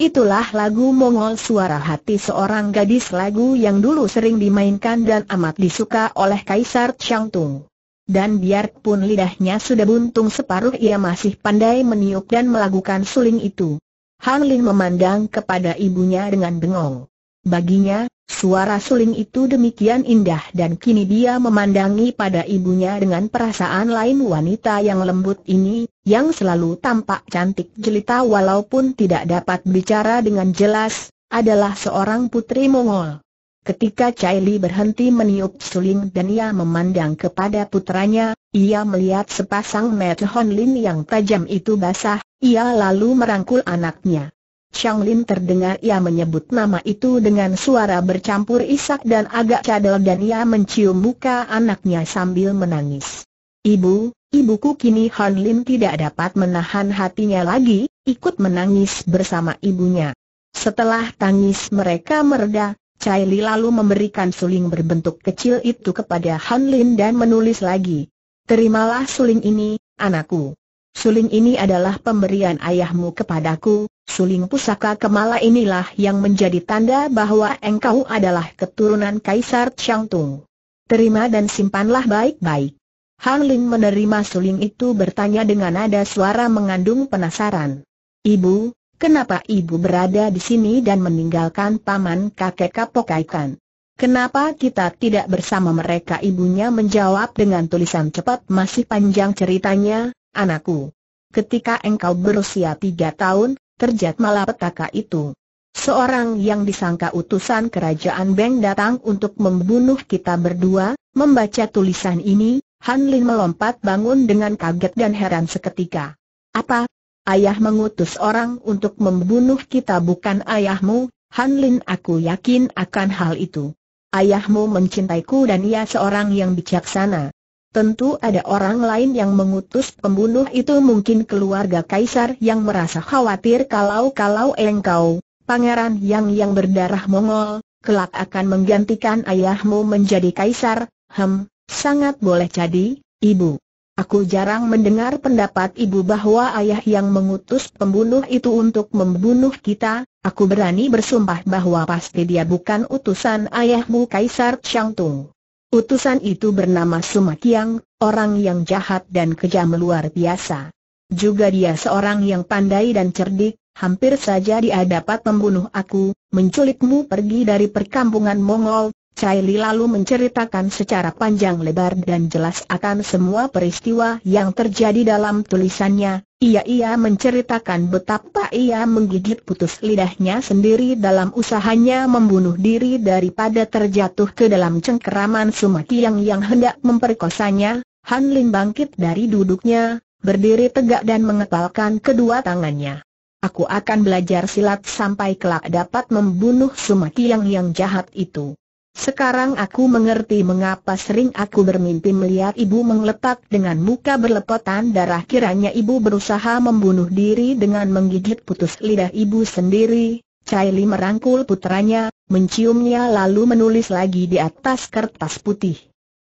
Itulah lagu Mongol suara hati seorang gadis lagu yang dulu sering dimainkan dan amat disuka oleh Kaisar Tung. Dan biarpun lidahnya sudah buntung separuh ia masih pandai meniup dan melagukan suling itu. Hang Ling memandang kepada ibunya dengan bengong. Baginya, Suara suling itu demikian indah dan kini dia memandangi pada ibunya dengan perasaan lain wanita yang lembut ini, yang selalu tampak cantik jelita walaupun tidak dapat bicara dengan jelas, adalah seorang putri Mongol. Ketika Caili berhenti meniup suling dan ia memandang kepada putranya, ia melihat sepasang mata Hon Lin yang tajam itu basah, ia lalu merangkul anaknya. Chang Lin terdengar ia menyebut nama itu dengan suara bercampur isak dan agak cadel dan ia mencium muka anaknya sambil menangis. Ibu, ibuku kini Han Lin tidak dapat menahan hatinya lagi, ikut menangis bersama ibunya. Setelah tangis mereka mereda, Chai Li lalu memberikan suling berbentuk kecil itu kepada Han Lin dan menulis lagi. Terimalah suling ini, anakku. Suling ini adalah pemberian ayahmu kepadaku, suling pusaka kemala inilah yang menjadi tanda bahwa engkau adalah keturunan Kaisar Changtung. Terima dan simpanlah baik-baik. Hang Ling menerima suling itu bertanya dengan nada suara mengandung penasaran. Ibu, kenapa ibu berada di sini dan meninggalkan paman kakek kapokaikan? Kenapa kita tidak bersama mereka? Ibunya menjawab dengan tulisan cepat masih panjang ceritanya, Anakku, ketika engkau berusia tiga tahun, terjat malapetaka itu. Seorang yang disangka utusan kerajaan Beng datang untuk membunuh kita berdua, membaca tulisan ini, Han Lin melompat bangun dengan kaget dan heran seketika. Apa? Ayah mengutus orang untuk membunuh kita bukan ayahmu, Han Lin aku yakin akan hal itu. Ayahmu mencintaiku dan ia seorang yang bijaksana. Tentu ada orang lain yang mengutus pembunuh itu mungkin keluarga kaisar yang merasa khawatir kalau-kalau engkau, pangeran yang yang berdarah Mongol, kelak akan menggantikan ayahmu menjadi kaisar, hem, sangat boleh jadi, ibu. Aku jarang mendengar pendapat ibu bahwa ayah yang mengutus pembunuh itu untuk membunuh kita, aku berani bersumpah bahwa pasti dia bukan utusan ayahmu Kaisar Changtung. Utusan itu bernama Sumakyang, orang yang jahat dan kejam luar biasa. Juga dia seorang yang pandai dan cerdik, hampir saja dia dapat membunuh aku, menculikmu pergi dari perkampungan Mongol, Cai Li lalu menceritakan secara panjang lebar dan jelas akan semua peristiwa yang terjadi dalam tulisannya. Ia-ia menceritakan betapa ia menggigit putus lidahnya sendiri dalam usahanya membunuh diri daripada terjatuh ke dalam cengkeraman Sumaki yang hendak memperkosanya. Han Lin bangkit dari duduknya, berdiri tegak dan mengepalkan kedua tangannya. Aku akan belajar silat sampai kelak dapat membunuh Sumaki yang jahat itu. Sekarang aku mengerti mengapa sering aku bermimpi melihat ibu mengletak dengan muka berlepotan darah kiranya ibu berusaha membunuh diri dengan menggigit putus lidah ibu sendiri. Li merangkul putranya, menciumnya lalu menulis lagi di atas kertas putih.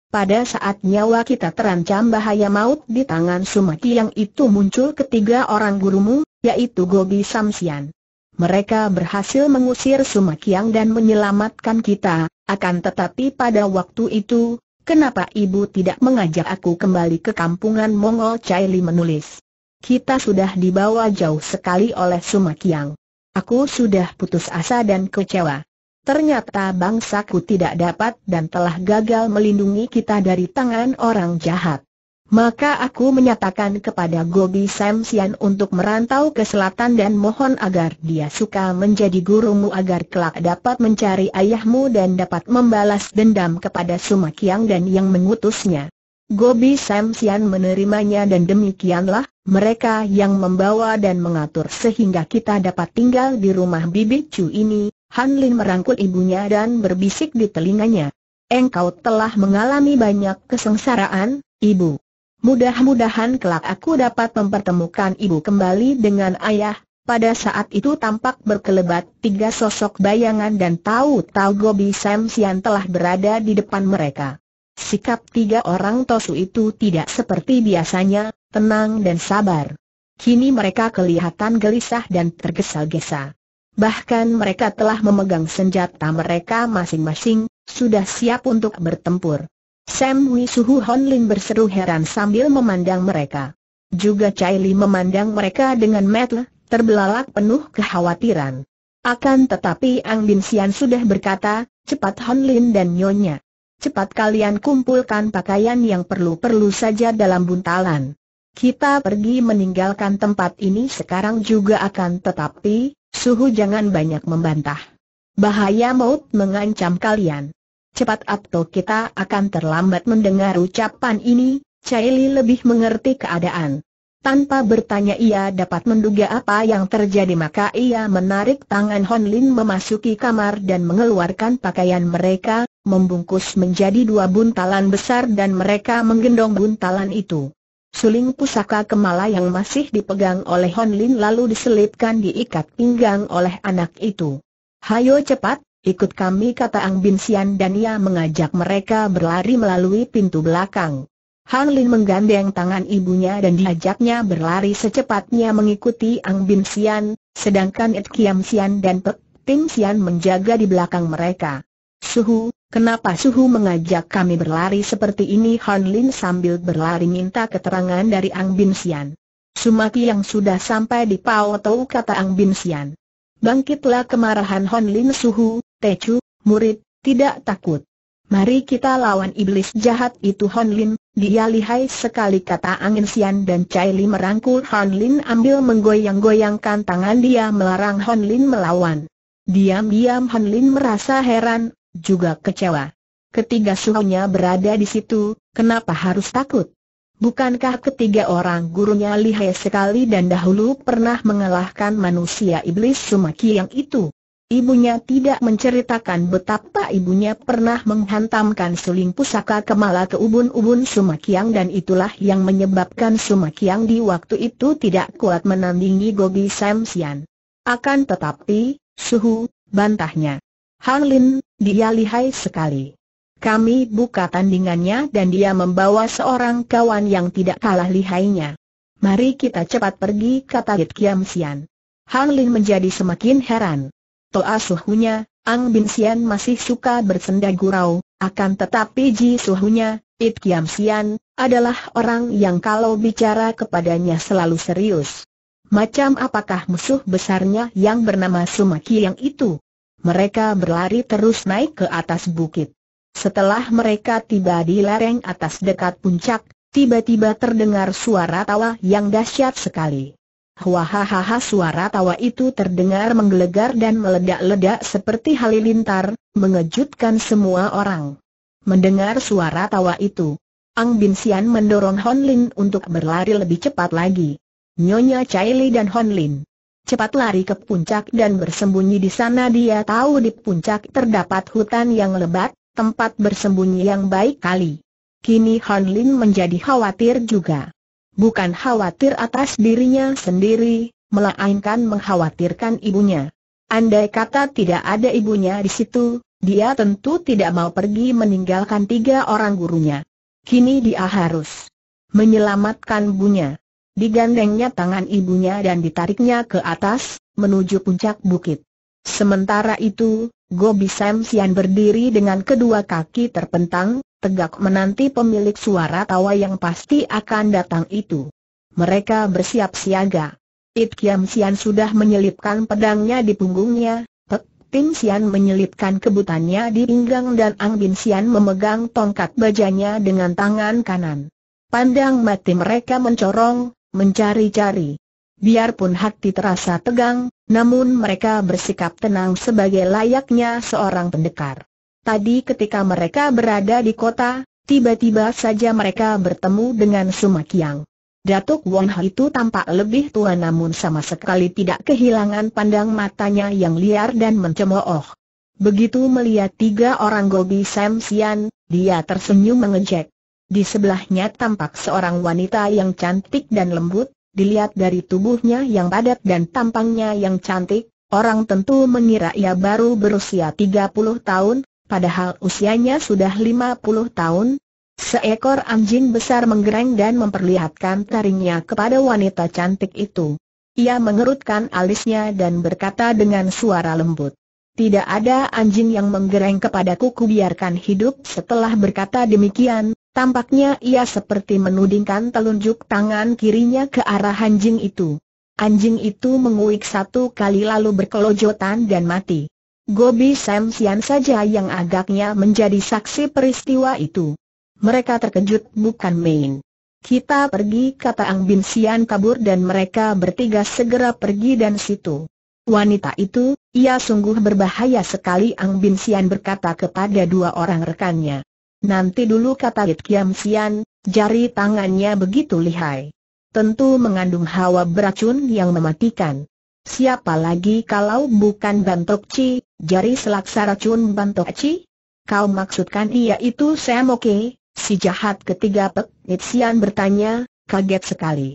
Pada saat nyawa kita terancam bahaya maut di tangan Sumaki yang itu muncul ketiga orang gurumu, yaitu Gobi Samsian. Mereka berhasil mengusir Sumakiang dan menyelamatkan kita, akan tetapi pada waktu itu, kenapa ibu tidak mengajak aku kembali ke kampungan Mongol Caili menulis? Kita sudah dibawa jauh sekali oleh Sumakiang. Aku sudah putus asa dan kecewa. Ternyata bangsaku tidak dapat dan telah gagal melindungi kita dari tangan orang jahat. Maka aku menyatakan kepada Gobi Samsian untuk merantau ke selatan dan mohon agar dia suka menjadi gurumu agar kelak dapat mencari ayahmu dan dapat membalas dendam kepada Sumakiang dan yang mengutusnya. Gobi Samsian menerimanya dan demikianlah, mereka yang membawa dan mengatur sehingga kita dapat tinggal di rumah Bibi Chu ini, Han Lin merangkul ibunya dan berbisik di telinganya. Engkau telah mengalami banyak kesengsaraan, ibu. Mudah-mudahan kelak aku dapat mempertemukan ibu kembali dengan ayah. Pada saat itu tampak berkelebat tiga sosok bayangan dan tahu-tahu Gobi Sam telah berada di depan mereka. Sikap tiga orang Tosu itu tidak seperti biasanya, tenang dan sabar. Kini mereka kelihatan gelisah dan tergesa-gesa. Bahkan mereka telah memegang senjata mereka masing-masing, sudah siap untuk bertempur. Sam Wei Suhu Hon Honlin berseru heran sambil memandang mereka. Juga Chai Li memandang mereka dengan metel, terbelalak penuh kekhawatiran. Akan tetapi Ang Bin Sian sudah berkata, cepat Hon Honlin dan Nyonya. Cepat kalian kumpulkan pakaian yang perlu-perlu saja dalam buntalan. Kita pergi meninggalkan tempat ini sekarang juga akan tetapi, suhu jangan banyak membantah. Bahaya maut mengancam kalian cepat atau kita akan terlambat mendengar ucapan ini, Caili lebih mengerti keadaan. Tanpa bertanya ia dapat menduga apa yang terjadi maka ia menarik tangan Hon Lin memasuki kamar dan mengeluarkan pakaian mereka, membungkus menjadi dua buntalan besar dan mereka menggendong buntalan itu. Suling pusaka kemala yang masih dipegang oleh Hon Lin lalu diselipkan diikat pinggang oleh anak itu. Hayo cepat, Ikut kami kata Ang Bin Sian dan ia mengajak mereka berlari melalui pintu belakang. Han Lin menggandeng tangan ibunya dan diajaknya berlari secepatnya mengikuti Ang Bin Sian, sedangkan Ed Kiam Sian dan Pek Ting Sian menjaga di belakang mereka. Suhu, kenapa Suhu mengajak kami berlari seperti ini Han Lin sambil berlari minta keterangan dari Ang Bin Sian. Sumaki yang sudah sampai di Pao Tau kata Ang Bin Sian. Bangkitlah kemarahan Hon Lin Suhu, Tecu, murid, tidak takut. Mari kita lawan iblis jahat itu Han Lin, dia lihai sekali kata Angin Sian dan Chai Li merangkul Han Lin ambil menggoyang-goyangkan tangan dia melarang Han Lin melawan. Diam-diam Han Lin merasa heran, juga kecewa. Ketiga suhunya berada di situ, kenapa harus takut? Bukankah ketiga orang gurunya lihai sekali dan dahulu pernah mengalahkan manusia iblis sumaki yang itu? Ibunya tidak menceritakan betapa ibunya pernah menghantamkan suling pusaka kemala ke ubun-ubun Sumakiang dan itulah yang menyebabkan Sumakiang di waktu itu tidak kuat menandingi Gobi Samsian. Akan tetapi, suhu, bantahnya. Han Lin, dia lihai sekali. Kami buka tandingannya dan dia membawa seorang kawan yang tidak kalah lihainya. Mari kita cepat pergi kata Yit Kiam Sian. Han Lin menjadi semakin heran. Toa suhunya, Ang Bin Sian masih suka bersenda gurau, akan tetapi Ji suhunya, It Kiam Sian, adalah orang yang kalau bicara kepadanya selalu serius. Macam apakah musuh besarnya yang bernama Sumaki yang itu? Mereka berlari terus naik ke atas bukit. Setelah mereka tiba di lereng atas dekat puncak, tiba-tiba terdengar suara tawa yang dahsyat sekali. Hahaha suara tawa itu terdengar menggelegar dan meledak-ledak seperti halilintar, mengejutkan semua orang. Mendengar suara tawa itu, Ang Bin Sian mendorong Hon Lin untuk berlari lebih cepat lagi. Nyonya Li dan Hon Lin cepat lari ke puncak dan bersembunyi di sana dia tahu di puncak terdapat hutan yang lebat, tempat bersembunyi yang baik kali. Kini Hon Lin menjadi khawatir juga bukan khawatir atas dirinya sendiri, melainkan mengkhawatirkan ibunya. Andai kata tidak ada ibunya di situ, dia tentu tidak mau pergi meninggalkan tiga orang gurunya. Kini dia harus menyelamatkan ibunya. Digandengnya tangan ibunya dan ditariknya ke atas, menuju puncak bukit. Sementara itu, Gobi Samsian berdiri dengan kedua kaki terpentang, tegak menanti pemilik suara tawa yang pasti akan datang itu. Mereka bersiap siaga. It Kiam Sian sudah menyelipkan pedangnya di punggungnya, Pek Tim Sian menyelipkan kebutannya di pinggang dan Ang Bin Sian memegang tongkat bajanya dengan tangan kanan. Pandang mati mereka mencorong, mencari-cari. Biarpun hati terasa tegang, namun mereka bersikap tenang sebagai layaknya seorang pendekar. Tadi ketika mereka berada di kota, tiba-tiba saja mereka bertemu dengan Sumakyang. Datuk Wong Ha itu tampak lebih tua namun sama sekali tidak kehilangan pandang matanya yang liar dan mencemooh. Begitu melihat tiga orang Gobi Sam Sian, dia tersenyum mengejek. Di sebelahnya tampak seorang wanita yang cantik dan lembut, dilihat dari tubuhnya yang padat dan tampangnya yang cantik, Orang tentu mengira ia baru berusia 30 tahun, padahal usianya sudah 50 tahun. Seekor anjing besar menggereng dan memperlihatkan taringnya kepada wanita cantik itu. Ia mengerutkan alisnya dan berkata dengan suara lembut. Tidak ada anjing yang menggereng kepadaku biarkan hidup setelah berkata demikian, tampaknya ia seperti menudingkan telunjuk tangan kirinya ke arah anjing itu. Anjing itu menguik satu kali lalu berkelojotan dan mati. Gobi Sam Sian saja yang agaknya menjadi saksi peristiwa itu. Mereka terkejut bukan main. Kita pergi kata Ang Bin Sian kabur dan mereka bertiga segera pergi dan situ. Wanita itu, ia sungguh berbahaya sekali Ang Bin Sian berkata kepada dua orang rekannya. Nanti dulu kata Yit Kiam Sian, jari tangannya begitu lihai. Tentu mengandung hawa beracun yang mematikan. Siapa lagi kalau bukan Bantok Chi, Jari selaksa racun aci? Kau maksudkan iya itu Oke, si jahat ketiga Pek Nitsian bertanya, kaget sekali.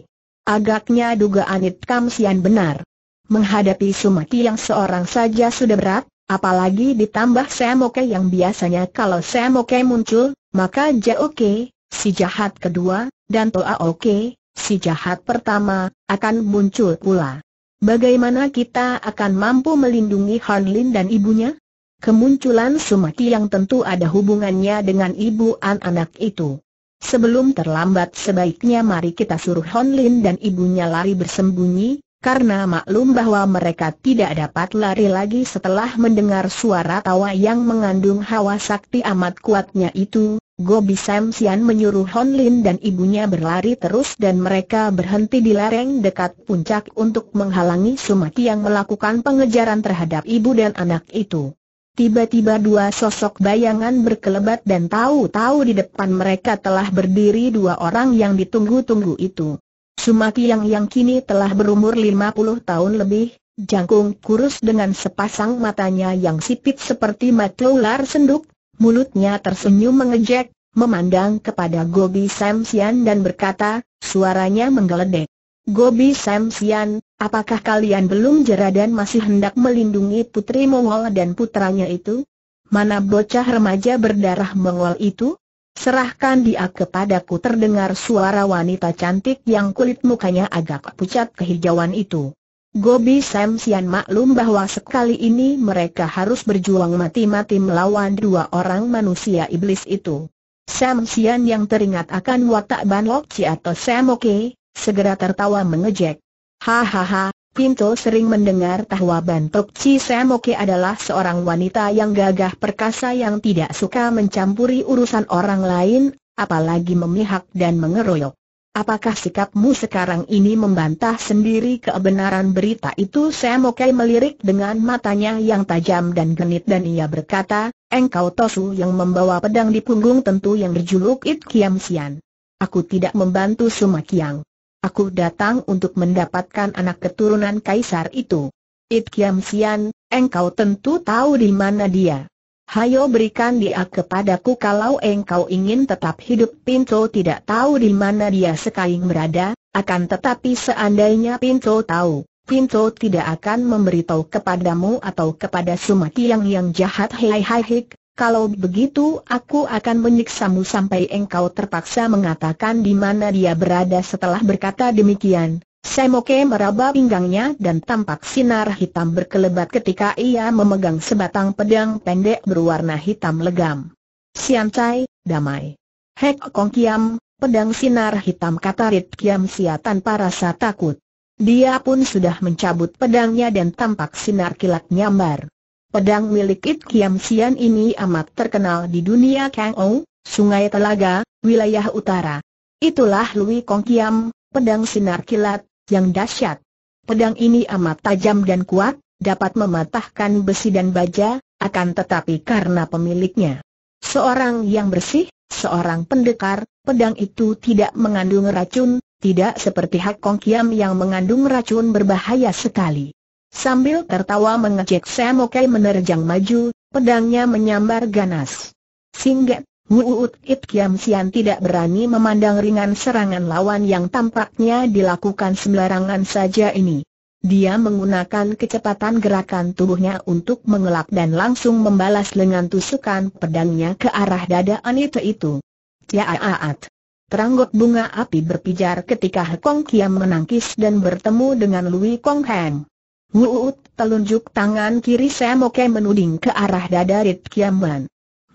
Agaknya dugaan It Kam Sian benar. Menghadapi Sumaki yang seorang saja sudah berat, apalagi ditambah Oke yang biasanya kalau Oke muncul, maka Oke, si jahat kedua, dan Oke, si jahat pertama, akan muncul pula. Bagaimana kita akan mampu melindungi Han Lin dan ibunya? Kemunculan Sumaki yang tentu ada hubungannya dengan ibu an anak itu. Sebelum terlambat sebaiknya mari kita suruh Hon Lin dan ibunya lari bersembunyi, karena maklum bahwa mereka tidak dapat lari lagi setelah mendengar suara tawa yang mengandung hawa sakti amat kuatnya itu, Gobi Samsian menyuruh Hon Lin dan ibunya berlari terus dan mereka berhenti di lereng dekat puncak untuk menghalangi Sumati yang melakukan pengejaran terhadap ibu dan anak itu. Tiba-tiba dua sosok bayangan berkelebat dan tahu-tahu di depan mereka telah berdiri dua orang yang ditunggu-tunggu itu. Sumati yang yang kini telah berumur 50 tahun lebih, jangkung kurus dengan sepasang matanya yang sipit seperti mata ular senduk, mulutnya tersenyum mengejek, memandang kepada Gobi Samsian dan berkata, suaranya menggeledek. Gobi Samsian, apakah kalian belum jera dan masih hendak melindungi putri Mongol dan putranya itu? Mana bocah remaja berdarah Mongol itu? Serahkan dia kepadaku terdengar suara wanita cantik yang kulit mukanya agak pucat kehijauan itu. Gobi Sam Sian maklum bahwa sekali ini mereka harus berjuang mati-mati melawan dua orang manusia iblis itu. Sam Sian yang teringat akan watak Ban Lok Chi atau Sam Oke, segera tertawa mengejek. Hahaha, Pinto sering mendengar bahwa Ban Tok Chi Sam Oke adalah seorang wanita yang gagah perkasa yang tidak suka mencampuri urusan orang lain, apalagi memihak dan mengeroyok. Apakah sikapmu sekarang ini membantah sendiri kebenaran berita itu? Saya Semokai melirik dengan matanya yang tajam dan genit dan ia berkata, Engkau Tosu yang membawa pedang di punggung tentu yang berjuluk It Kiam Sian. Aku tidak membantu Suma Kiang. Aku datang untuk mendapatkan anak keturunan kaisar itu. It Kiam Sian, engkau tentu tahu di mana dia. Hayo berikan dia kepadaku kalau engkau ingin tetap hidup Pinto tidak tahu di mana dia sekarang berada, akan tetapi seandainya Pinto tahu, Pinto tidak akan memberitahu kepadamu atau kepada semua yang yang jahat hei hai hik, kalau begitu aku akan menyiksamu sampai engkau terpaksa mengatakan di mana dia berada setelah berkata demikian. Semoke meraba pinggangnya dan tampak sinar hitam berkelebat ketika ia memegang sebatang pedang pendek berwarna hitam legam. Sian Chai, damai. Hek Kong Kiam, pedang sinar hitam kata Rit Kiam Sia tanpa rasa takut. Dia pun sudah mencabut pedangnya dan tampak sinar kilat nyambar. Pedang milik It Kiam Sian ini amat terkenal di dunia Kang Ou, Sungai Telaga, wilayah utara. Itulah Lui Kong Kiam, pedang sinar kilat, yang dahsyat. Pedang ini amat tajam dan kuat, dapat mematahkan besi dan baja, akan tetapi karena pemiliknya seorang yang bersih, seorang pendekar, pedang itu tidak mengandung racun, tidak seperti Hak Kong Kiam yang mengandung racun berbahaya sekali. Sambil tertawa mengejek Sam menerjang maju, pedangnya menyambar ganas. Singgat, Wuut It Kiam Sian tidak berani memandang ringan serangan lawan yang tampaknya dilakukan sembarangan saja ini. Dia menggunakan kecepatan gerakan tubuhnya untuk mengelak dan langsung membalas lengan tusukan pedangnya ke arah dada Anita itu. aat. Teranggot bunga api berpijar ketika Hekong Kiam menangkis dan bertemu dengan Lui Kong Heng. Wuut telunjuk tangan kiri Semoke menuding ke arah dada Rit Wan.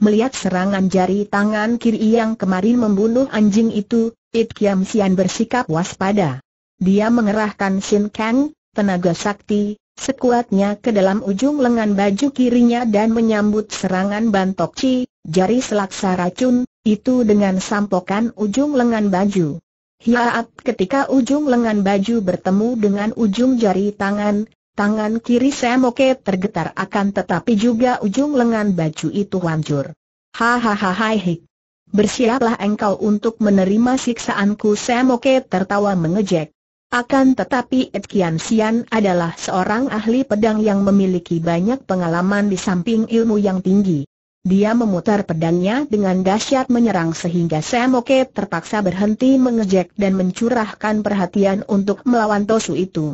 Melihat serangan jari tangan kiri yang kemarin membunuh anjing itu, It Kiam Sian bersikap waspada. Dia mengerahkan Sin Kang, tenaga sakti, sekuatnya ke dalam ujung lengan baju kirinya dan menyambut serangan bantok chi, jari selaksa racun, itu dengan sampokan ujung lengan baju. Hiaat ketika ujung lengan baju bertemu dengan ujung jari tangan, Tangan kiri Semoke tergetar akan tetapi juga ujung lengan baju itu hancur. Hahaha hik. Bersiaplah engkau untuk menerima siksaanku Semoke tertawa mengejek. Akan tetapi Ed Kian Sian adalah seorang ahli pedang yang memiliki banyak pengalaman di samping ilmu yang tinggi. Dia memutar pedangnya dengan dahsyat menyerang sehingga Semoke terpaksa berhenti mengejek dan mencurahkan perhatian untuk melawan Tosu itu.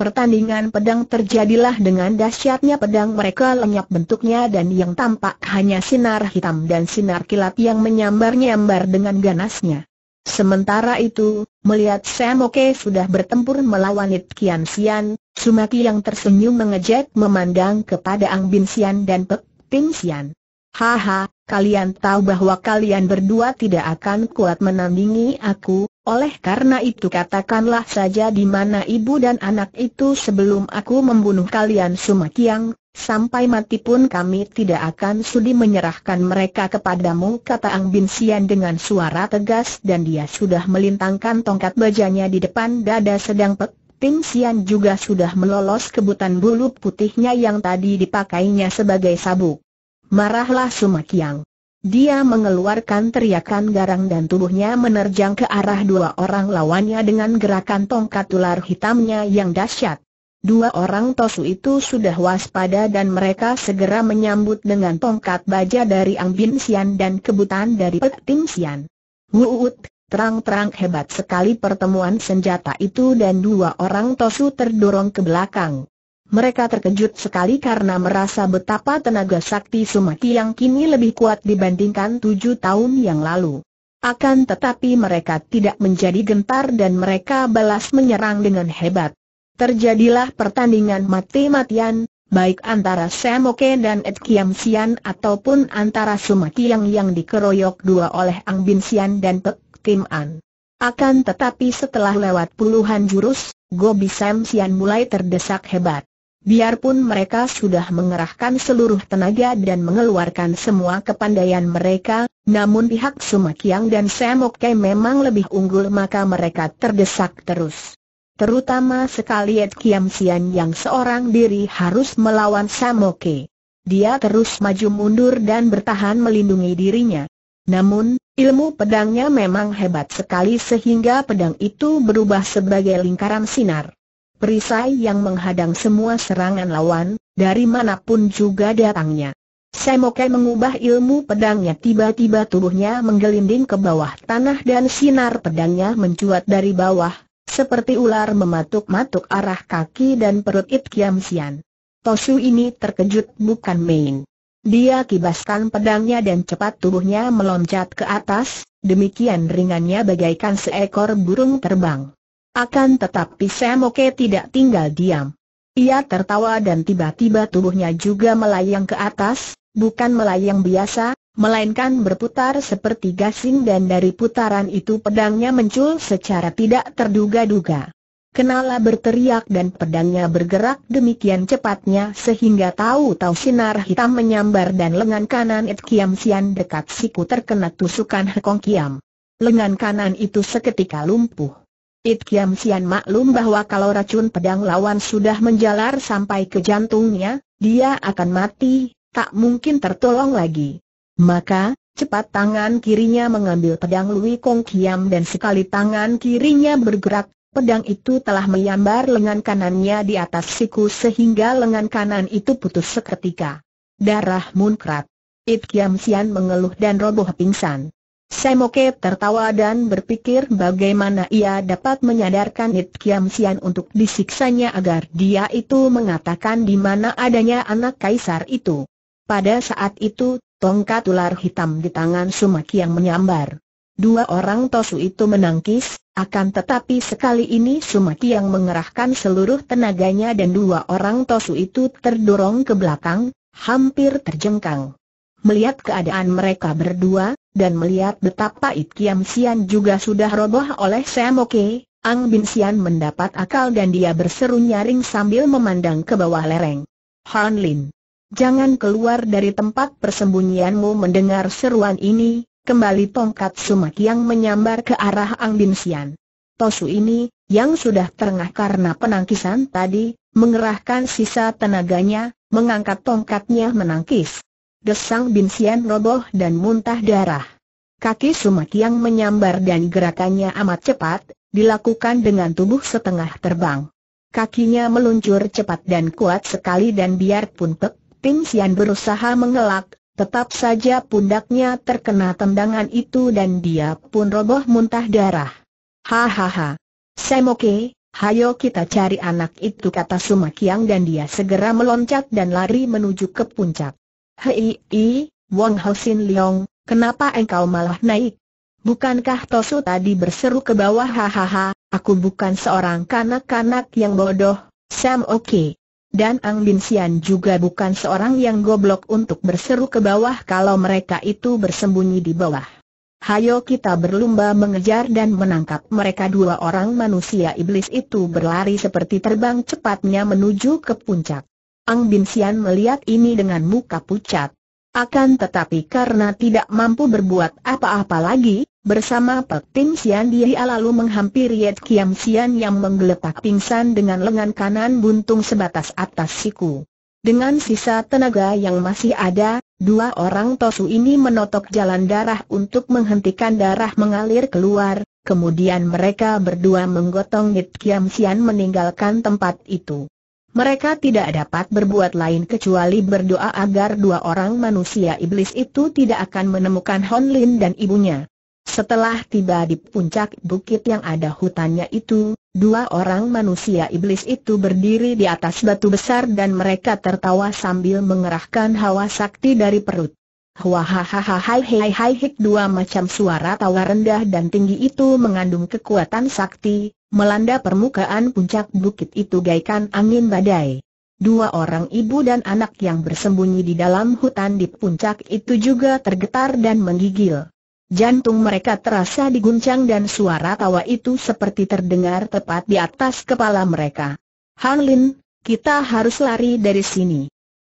Pertandingan pedang terjadilah dengan dahsyatnya pedang mereka lenyap bentuknya dan yang tampak hanya sinar hitam dan sinar kilat yang menyambar-nyambar dengan ganasnya. Sementara itu, melihat Samoke sudah bertempur melawan It Kian Sian, Sumaki yang tersenyum mengejek memandang kepada Ang Bin Sian dan Pek Ping Sian. Haha, kalian tahu bahwa kalian berdua tidak akan kuat menandingi aku, oleh karena itu katakanlah saja di mana ibu dan anak itu sebelum aku membunuh kalian Sumakiang, sampai mati pun kami tidak akan sudi menyerahkan mereka kepadamu kata Ang Bin Sian dengan suara tegas dan dia sudah melintangkan tongkat bajanya di depan dada sedang Pek Tim Sian juga sudah melolos kebutan bulu putihnya yang tadi dipakainya sebagai sabuk. Marahlah Sumakiang. Dia mengeluarkan teriakan garang dan tubuhnya menerjang ke arah dua orang lawannya dengan gerakan tongkat ular hitamnya yang dahsyat. Dua orang tosu itu sudah waspada dan mereka segera menyambut dengan tongkat baja dari Ang Bin Sian dan kebutan dari Pek Tim Sian. Wuut, terang-terang hebat sekali pertemuan senjata itu dan dua orang tosu terdorong ke belakang. Mereka terkejut sekali karena merasa betapa tenaga sakti Sumaki yang kini lebih kuat dibandingkan tujuh tahun yang lalu. Akan tetapi mereka tidak menjadi gentar dan mereka balas menyerang dengan hebat. Terjadilah pertandingan mati-matian, baik antara Semoke dan Ed Kiam Sian ataupun antara Sumaki yang yang dikeroyok dua oleh Ang Bin Sian dan Pek Kim An. Akan tetapi setelah lewat puluhan jurus, Gobi Sam Sian mulai terdesak hebat. Biarpun mereka sudah mengerahkan seluruh tenaga dan mengeluarkan semua kepandaian mereka, namun pihak Sumakiang dan Semokke memang lebih unggul maka mereka terdesak terus. Terutama sekali Ed Kiam Sian yang seorang diri harus melawan Semokke. Dia terus maju mundur dan bertahan melindungi dirinya. Namun, ilmu pedangnya memang hebat sekali sehingga pedang itu berubah sebagai lingkaran sinar perisai yang menghadang semua serangan lawan, dari manapun juga datangnya. Semoke mengubah ilmu pedangnya tiba-tiba tubuhnya menggelinding ke bawah tanah dan sinar pedangnya mencuat dari bawah, seperti ular mematuk-matuk arah kaki dan perut It Kiam Sian. Tosu ini terkejut bukan main. Dia kibaskan pedangnya dan cepat tubuhnya meloncat ke atas, demikian ringannya bagaikan seekor burung terbang. Akan tetapi Semoke tidak tinggal diam. Ia tertawa dan tiba-tiba tubuhnya juga melayang ke atas, bukan melayang biasa, melainkan berputar seperti gasing dan dari putaran itu pedangnya muncul secara tidak terduga-duga. Kenala berteriak dan pedangnya bergerak demikian cepatnya sehingga tahu-tahu sinar hitam menyambar dan lengan kanan Ed Kiam Sian dekat siku terkena tusukan Hekong Kiam. Lengan kanan itu seketika lumpuh. It Kiam Sian maklum bahwa kalau racun pedang lawan sudah menjalar sampai ke jantungnya, dia akan mati, tak mungkin tertolong lagi. Maka, cepat tangan kirinya mengambil pedang Lui Kong Kiam dan sekali tangan kirinya bergerak, pedang itu telah menyambar lengan kanannya di atas siku sehingga lengan kanan itu putus seketika. Darah munkrat. It Kiam Sian mengeluh dan roboh pingsan. Semoke tertawa dan berpikir bagaimana ia dapat menyadarkan It Kiam Sian untuk disiksanya agar dia itu mengatakan di mana adanya anak kaisar itu. Pada saat itu, tongkat ular hitam di tangan Sumaki yang menyambar. Dua orang Tosu itu menangkis, akan tetapi sekali ini Sumaki yang mengerahkan seluruh tenaganya dan dua orang Tosu itu terdorong ke belakang, hampir terjengkang. Melihat keadaan mereka berdua, dan melihat betapa It Kiam Sian juga sudah roboh oleh Oke, Ang Bin Sian mendapat akal dan dia berseru nyaring sambil memandang ke bawah lereng. Han Lin, jangan keluar dari tempat persembunyianmu mendengar seruan ini, kembali tongkat sumak yang menyambar ke arah Ang Bin Sian. Tosu ini, yang sudah terengah karena penangkisan tadi, mengerahkan sisa tenaganya, mengangkat tongkatnya menangkis. Desang Binsian roboh dan muntah darah. Kaki Sumakiang menyambar dan gerakannya amat cepat, dilakukan dengan tubuh setengah terbang. Kakinya meluncur cepat dan kuat sekali dan biarpun Pek Ping Sian berusaha mengelak, tetap saja pundaknya terkena tendangan itu dan dia pun roboh muntah darah. Hahaha. Semoke, hayo kita cari anak itu kata Sumakyang dan dia segera meloncat dan lari menuju ke puncak. Hei, i, Wong Sin Leong, kenapa engkau malah naik? Bukankah Tosu tadi berseru ke bawah hahaha, aku bukan seorang kanak-kanak yang bodoh, Sam Oke. Dan Ang Bin Sian juga bukan seorang yang goblok untuk berseru ke bawah kalau mereka itu bersembunyi di bawah. Hayo kita berlumba mengejar dan menangkap mereka dua orang manusia iblis itu berlari seperti terbang cepatnya menuju ke puncak. Ang Bin Sian melihat ini dengan muka pucat. Akan tetapi karena tidak mampu berbuat apa-apa lagi, bersama Pek Ting Sian dia lalu menghampiri Yed Kiam Sian yang menggeletak pingsan dengan lengan kanan buntung sebatas atas siku. Dengan sisa tenaga yang masih ada, dua orang tosu ini menotok jalan darah untuk menghentikan darah mengalir keluar, kemudian mereka berdua menggotong Yed Kiam Sian meninggalkan tempat itu. Mereka tidak dapat berbuat lain kecuali berdoa agar dua orang manusia iblis itu tidak akan menemukan Hon Lin dan ibunya. Setelah tiba di puncak bukit yang ada hutannya itu, dua orang manusia iblis itu berdiri di atas batu besar dan mereka tertawa sambil mengerahkan hawa sakti dari perut. Huahahaha hai hai hik dua macam suara tawa rendah dan tinggi itu mengandung kekuatan sakti, melanda permukaan puncak bukit itu gaikan angin badai. Dua orang ibu dan anak yang bersembunyi di dalam hutan di puncak itu juga tergetar dan menggigil. Jantung mereka terasa diguncang dan suara tawa itu seperti terdengar tepat di atas kepala mereka. Han Lin, kita harus lari dari sini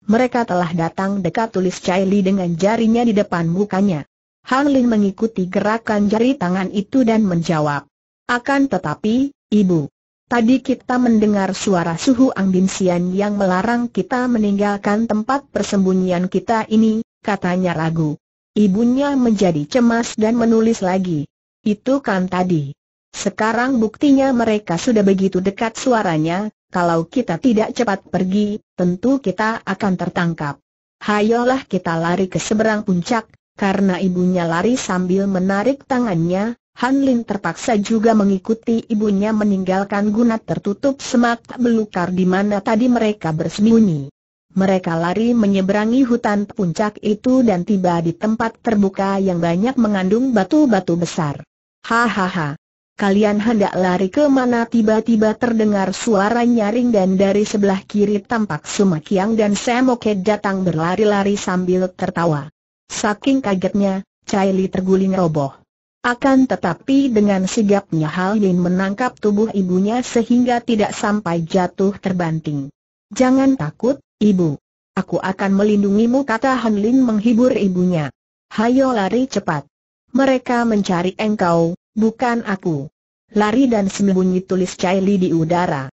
mereka telah datang dekat tulis Chai Li dengan jarinya di depan mukanya. Han Lin mengikuti gerakan jari tangan itu dan menjawab. Akan tetapi, Ibu, tadi kita mendengar suara suhu Bin Sian yang melarang kita meninggalkan tempat persembunyian kita ini, katanya ragu. Ibunya menjadi cemas dan menulis lagi. Itu kan tadi. Sekarang buktinya mereka sudah begitu dekat suaranya, kalau kita tidak cepat pergi, tentu kita akan tertangkap. Hayolah kita lari ke seberang puncak, karena ibunya lari sambil menarik tangannya, Han Lin terpaksa juga mengikuti ibunya meninggalkan gunat tertutup semak belukar di mana tadi mereka bersembunyi. Mereka lari menyeberangi hutan puncak itu dan tiba di tempat terbuka yang banyak mengandung batu-batu besar. Hahaha, Kalian hendak lari ke mana tiba-tiba terdengar suara nyaring dan dari sebelah kiri tampak Sumakiang dan Semoke datang berlari-lari sambil tertawa. Saking kagetnya, Caili terguling roboh. Akan tetapi dengan sigapnya Hal Yin menangkap tubuh ibunya sehingga tidak sampai jatuh terbanting. Jangan takut, ibu. Aku akan melindungimu kata Han Lin menghibur ibunya. Hayo lari cepat. Mereka mencari engkau, Bukan aku. Lari dan sembunyi tulis Caili di udara.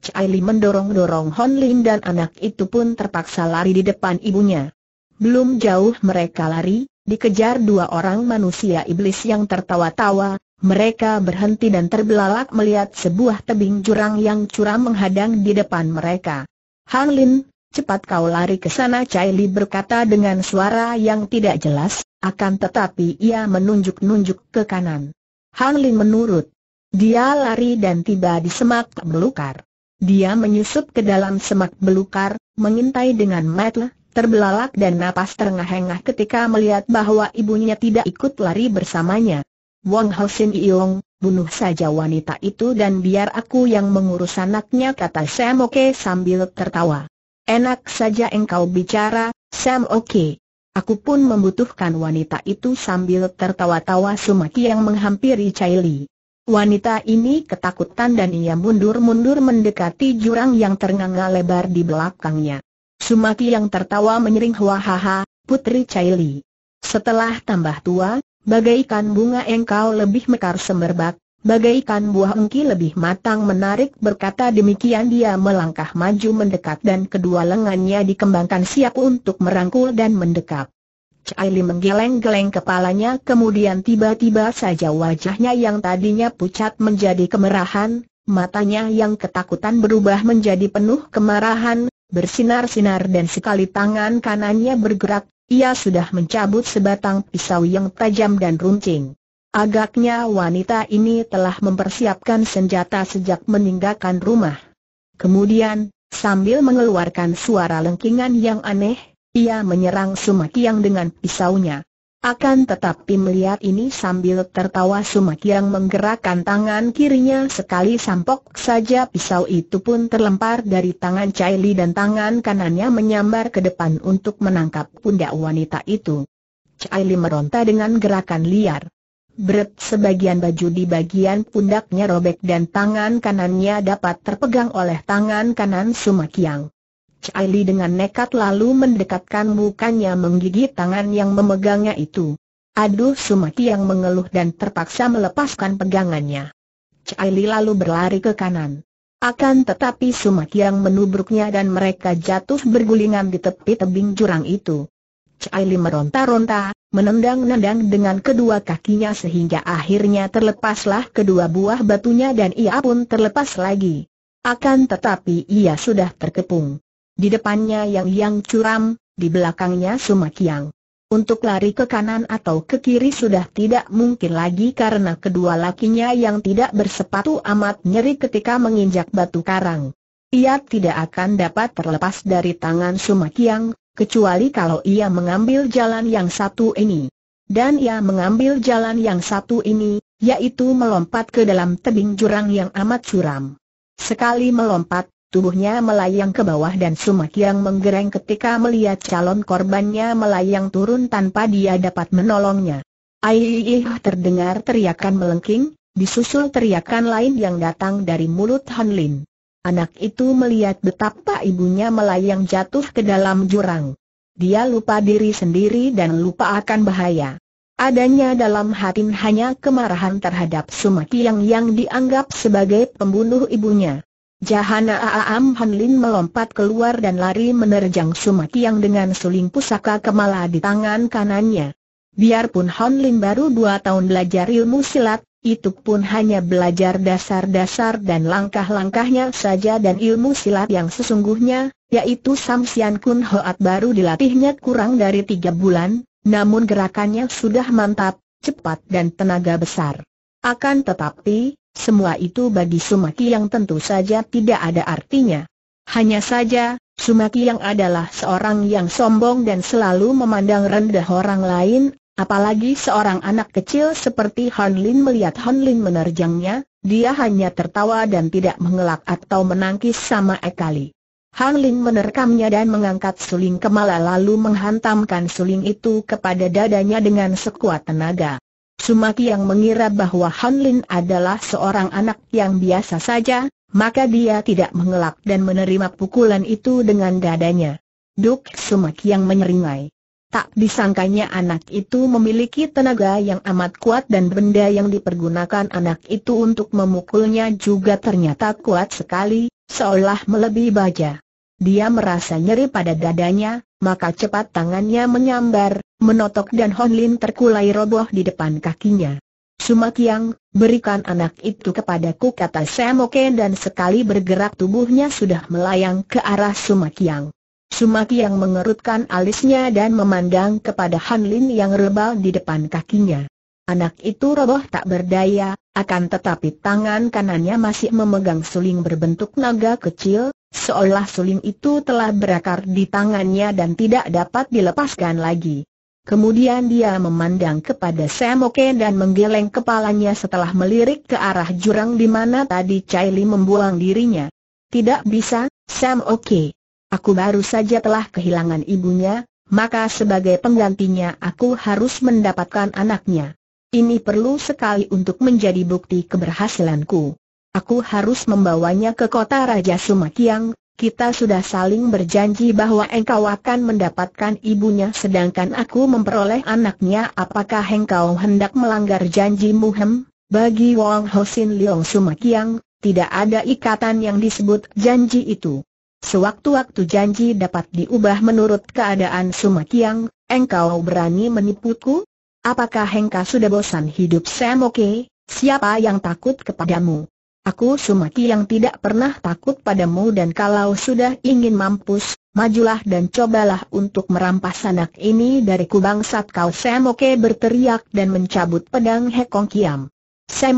Caili mendorong-dorong Hon Lin dan anak itu pun terpaksa lari di depan ibunya. Belum jauh mereka lari, dikejar dua orang manusia iblis yang tertawa-tawa, mereka berhenti dan terbelalak melihat sebuah tebing jurang yang curam menghadang di depan mereka. Han Lin, cepat kau lari ke sana Caili berkata dengan suara yang tidak jelas, akan tetapi ia menunjuk-nunjuk ke kanan. Han Lin menurut. Dia lari dan tiba di semak belukar. Dia menyusup ke dalam semak belukar, mengintai dengan mata terbelalak dan napas terengah-engah ketika melihat bahwa ibunya tidak ikut lari bersamanya. Wang Sin Yong, bunuh saja wanita itu dan biar aku yang mengurus anaknya kata Sam Oke sambil tertawa. Enak saja engkau bicara, Sam Oke. Aku pun membutuhkan wanita itu sambil tertawa-tawa Sumaki yang menghampiri Chai Li. Wanita ini ketakutan dan ia mundur-mundur mendekati jurang yang ternganga lebar di belakangnya. Sumaki yang tertawa menyering hahaha, putri Chai Li. Setelah tambah tua, bagaikan bunga engkau lebih mekar semerbak, Bagaikan buah engki lebih matang menarik berkata demikian dia melangkah maju mendekat dan kedua lengannya dikembangkan siap untuk merangkul dan mendekap. Caili menggeleng-geleng kepalanya kemudian tiba-tiba saja wajahnya yang tadinya pucat menjadi kemerahan, matanya yang ketakutan berubah menjadi penuh kemarahan, bersinar-sinar dan sekali tangan kanannya bergerak, ia sudah mencabut sebatang pisau yang tajam dan runcing. Agaknya wanita ini telah mempersiapkan senjata sejak meninggalkan rumah. Kemudian, sambil mengeluarkan suara lengkingan yang aneh, ia menyerang Sumakiang dengan pisaunya. Akan tetapi melihat ini sambil tertawa Sumakiang menggerakkan tangan kirinya sekali sampok saja pisau itu pun terlempar dari tangan Li dan tangan kanannya menyambar ke depan untuk menangkap pundak wanita itu. Li meronta dengan gerakan liar. Bret sebagian baju di bagian pundaknya robek dan tangan kanannya dapat terpegang oleh tangan kanan Sumakiang. Chaili dengan nekat lalu mendekatkan mukanya menggigit tangan yang memegangnya itu. Aduh Sumakiang mengeluh dan terpaksa melepaskan pegangannya. Chaili lalu berlari ke kanan. Akan tetapi Sumakiang menubruknya dan mereka jatuh bergulingan di tepi tebing jurang itu. Cai meronta-ronta, menendang-nendang dengan kedua kakinya sehingga akhirnya terlepaslah kedua buah batunya dan ia pun terlepas lagi. Akan tetapi ia sudah terkepung. Di depannya yang yang curam, di belakangnya sumakiang. Untuk lari ke kanan atau ke kiri sudah tidak mungkin lagi karena kedua lakinya yang tidak bersepatu amat nyeri ketika menginjak batu karang. Ia tidak akan dapat terlepas dari tangan Sumakiang, kecuali kalau ia mengambil jalan yang satu ini. Dan ia mengambil jalan yang satu ini, yaitu melompat ke dalam tebing jurang yang amat curam. Sekali melompat, tubuhnya melayang ke bawah dan sumak yang menggereng ketika melihat calon korbannya melayang turun tanpa dia dapat menolongnya. Aiih terdengar teriakan melengking, disusul teriakan lain yang datang dari mulut Hanlin. Anak itu melihat betapa ibunya melayang jatuh ke dalam jurang. Dia lupa diri sendiri dan lupa akan bahaya. Adanya dalam hati hanya kemarahan terhadap Sumaki yang dianggap sebagai pembunuh ibunya. Jahana Aam Hanlin melompat keluar dan lari menerjang Sumaki yang dengan suling pusaka kemala di tangan kanannya. Biarpun Hanlin baru dua tahun belajar ilmu silat, itu pun hanya belajar dasar-dasar dan langkah-langkahnya saja dan ilmu silat yang sesungguhnya, yaitu Samsian Kun Hoat baru dilatihnya kurang dari tiga bulan, namun gerakannya sudah mantap, cepat dan tenaga besar. Akan tetapi, semua itu bagi Sumaki yang tentu saja tidak ada artinya. Hanya saja, Sumaki yang adalah seorang yang sombong dan selalu memandang rendah orang lain, Apalagi seorang anak kecil seperti Han Lin melihat Han Lin menerjangnya, dia hanya tertawa dan tidak mengelak atau menangkis sama sekali. Han Lin menerkamnya dan mengangkat suling kemala lalu menghantamkan suling itu kepada dadanya dengan sekuat tenaga. Sumaki yang mengira bahwa Han Lin adalah seorang anak yang biasa saja, maka dia tidak mengelak dan menerima pukulan itu dengan dadanya. Duk Sumaki yang menyeringai. Tak disangkanya anak itu memiliki tenaga yang amat kuat dan benda yang dipergunakan anak itu untuk memukulnya juga ternyata kuat sekali, seolah melebihi baja. Dia merasa nyeri pada dadanya, maka cepat tangannya menyambar, menotok dan Honlin terkulai roboh di depan kakinya. Sumakiang, berikan anak itu kepadaku kata Semoke dan sekali bergerak tubuhnya sudah melayang ke arah Sumakiang. Sumaki yang mengerutkan alisnya dan memandang kepada Han Lin yang rebah di depan kakinya. Anak itu roboh tak berdaya, akan tetapi tangan kanannya masih memegang suling berbentuk naga kecil, seolah suling itu telah berakar di tangannya dan tidak dapat dilepaskan lagi. Kemudian dia memandang kepada Semoke dan menggeleng kepalanya setelah melirik ke arah jurang di mana tadi Chai Li membuang dirinya. Tidak bisa, Semoke. Aku baru saja telah kehilangan ibunya, maka sebagai penggantinya aku harus mendapatkan anaknya. Ini perlu sekali untuk menjadi bukti keberhasilanku. Aku harus membawanya ke kota Raja Sumakiang, kita sudah saling berjanji bahwa engkau akan mendapatkan ibunya sedangkan aku memperoleh anaknya apakah engkau hendak melanggar janji hem? Bagi Wong Hosin Leong Sumakiang, tidak ada ikatan yang disebut janji itu. Sewaktu-waktu janji dapat diubah menurut keadaan Sumakiang, engkau berani menipuku? Apakah engkau sudah bosan hidup Oke? Siapa yang takut kepadamu? Aku Sumaki yang tidak pernah takut padamu dan kalau sudah ingin mampus, majulah dan cobalah untuk merampas anak ini dari kubang Sam Oke berteriak dan mencabut pedang Hekong Kiam.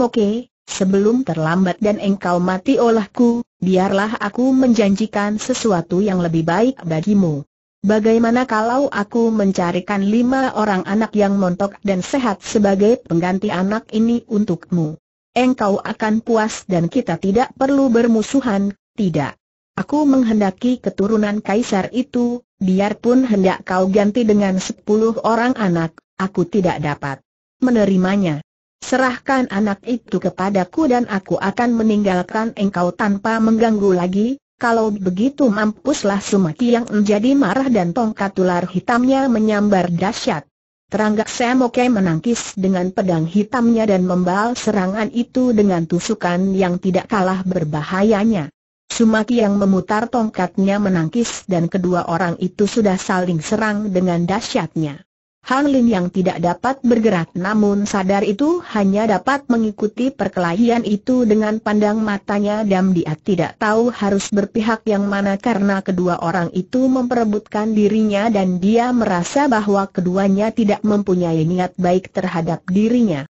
Oke, Sebelum terlambat dan engkau mati olahku, biarlah aku menjanjikan sesuatu yang lebih baik bagimu. Bagaimana kalau aku mencarikan lima orang anak yang montok dan sehat sebagai pengganti anak ini untukmu? Engkau akan puas dan kita tidak perlu bermusuhan, tidak. Aku menghendaki keturunan kaisar itu, biarpun hendak kau ganti dengan sepuluh orang anak, aku tidak dapat menerimanya. Serahkan anak itu kepadaku dan aku akan meninggalkan engkau tanpa mengganggu lagi, kalau begitu mampuslah Sumati yang menjadi marah dan tongkat ular hitamnya menyambar dahsyat. Teranggak Semoke menangkis dengan pedang hitamnya dan membal serangan itu dengan tusukan yang tidak kalah berbahayanya. Sumaki yang memutar tongkatnya menangkis dan kedua orang itu sudah saling serang dengan dahsyatnya. Hang Lin yang tidak dapat bergerak namun sadar itu hanya dapat mengikuti perkelahian itu dengan pandang matanya dan dia tidak tahu harus berpihak yang mana karena kedua orang itu memperebutkan dirinya dan dia merasa bahwa keduanya tidak mempunyai niat baik terhadap dirinya.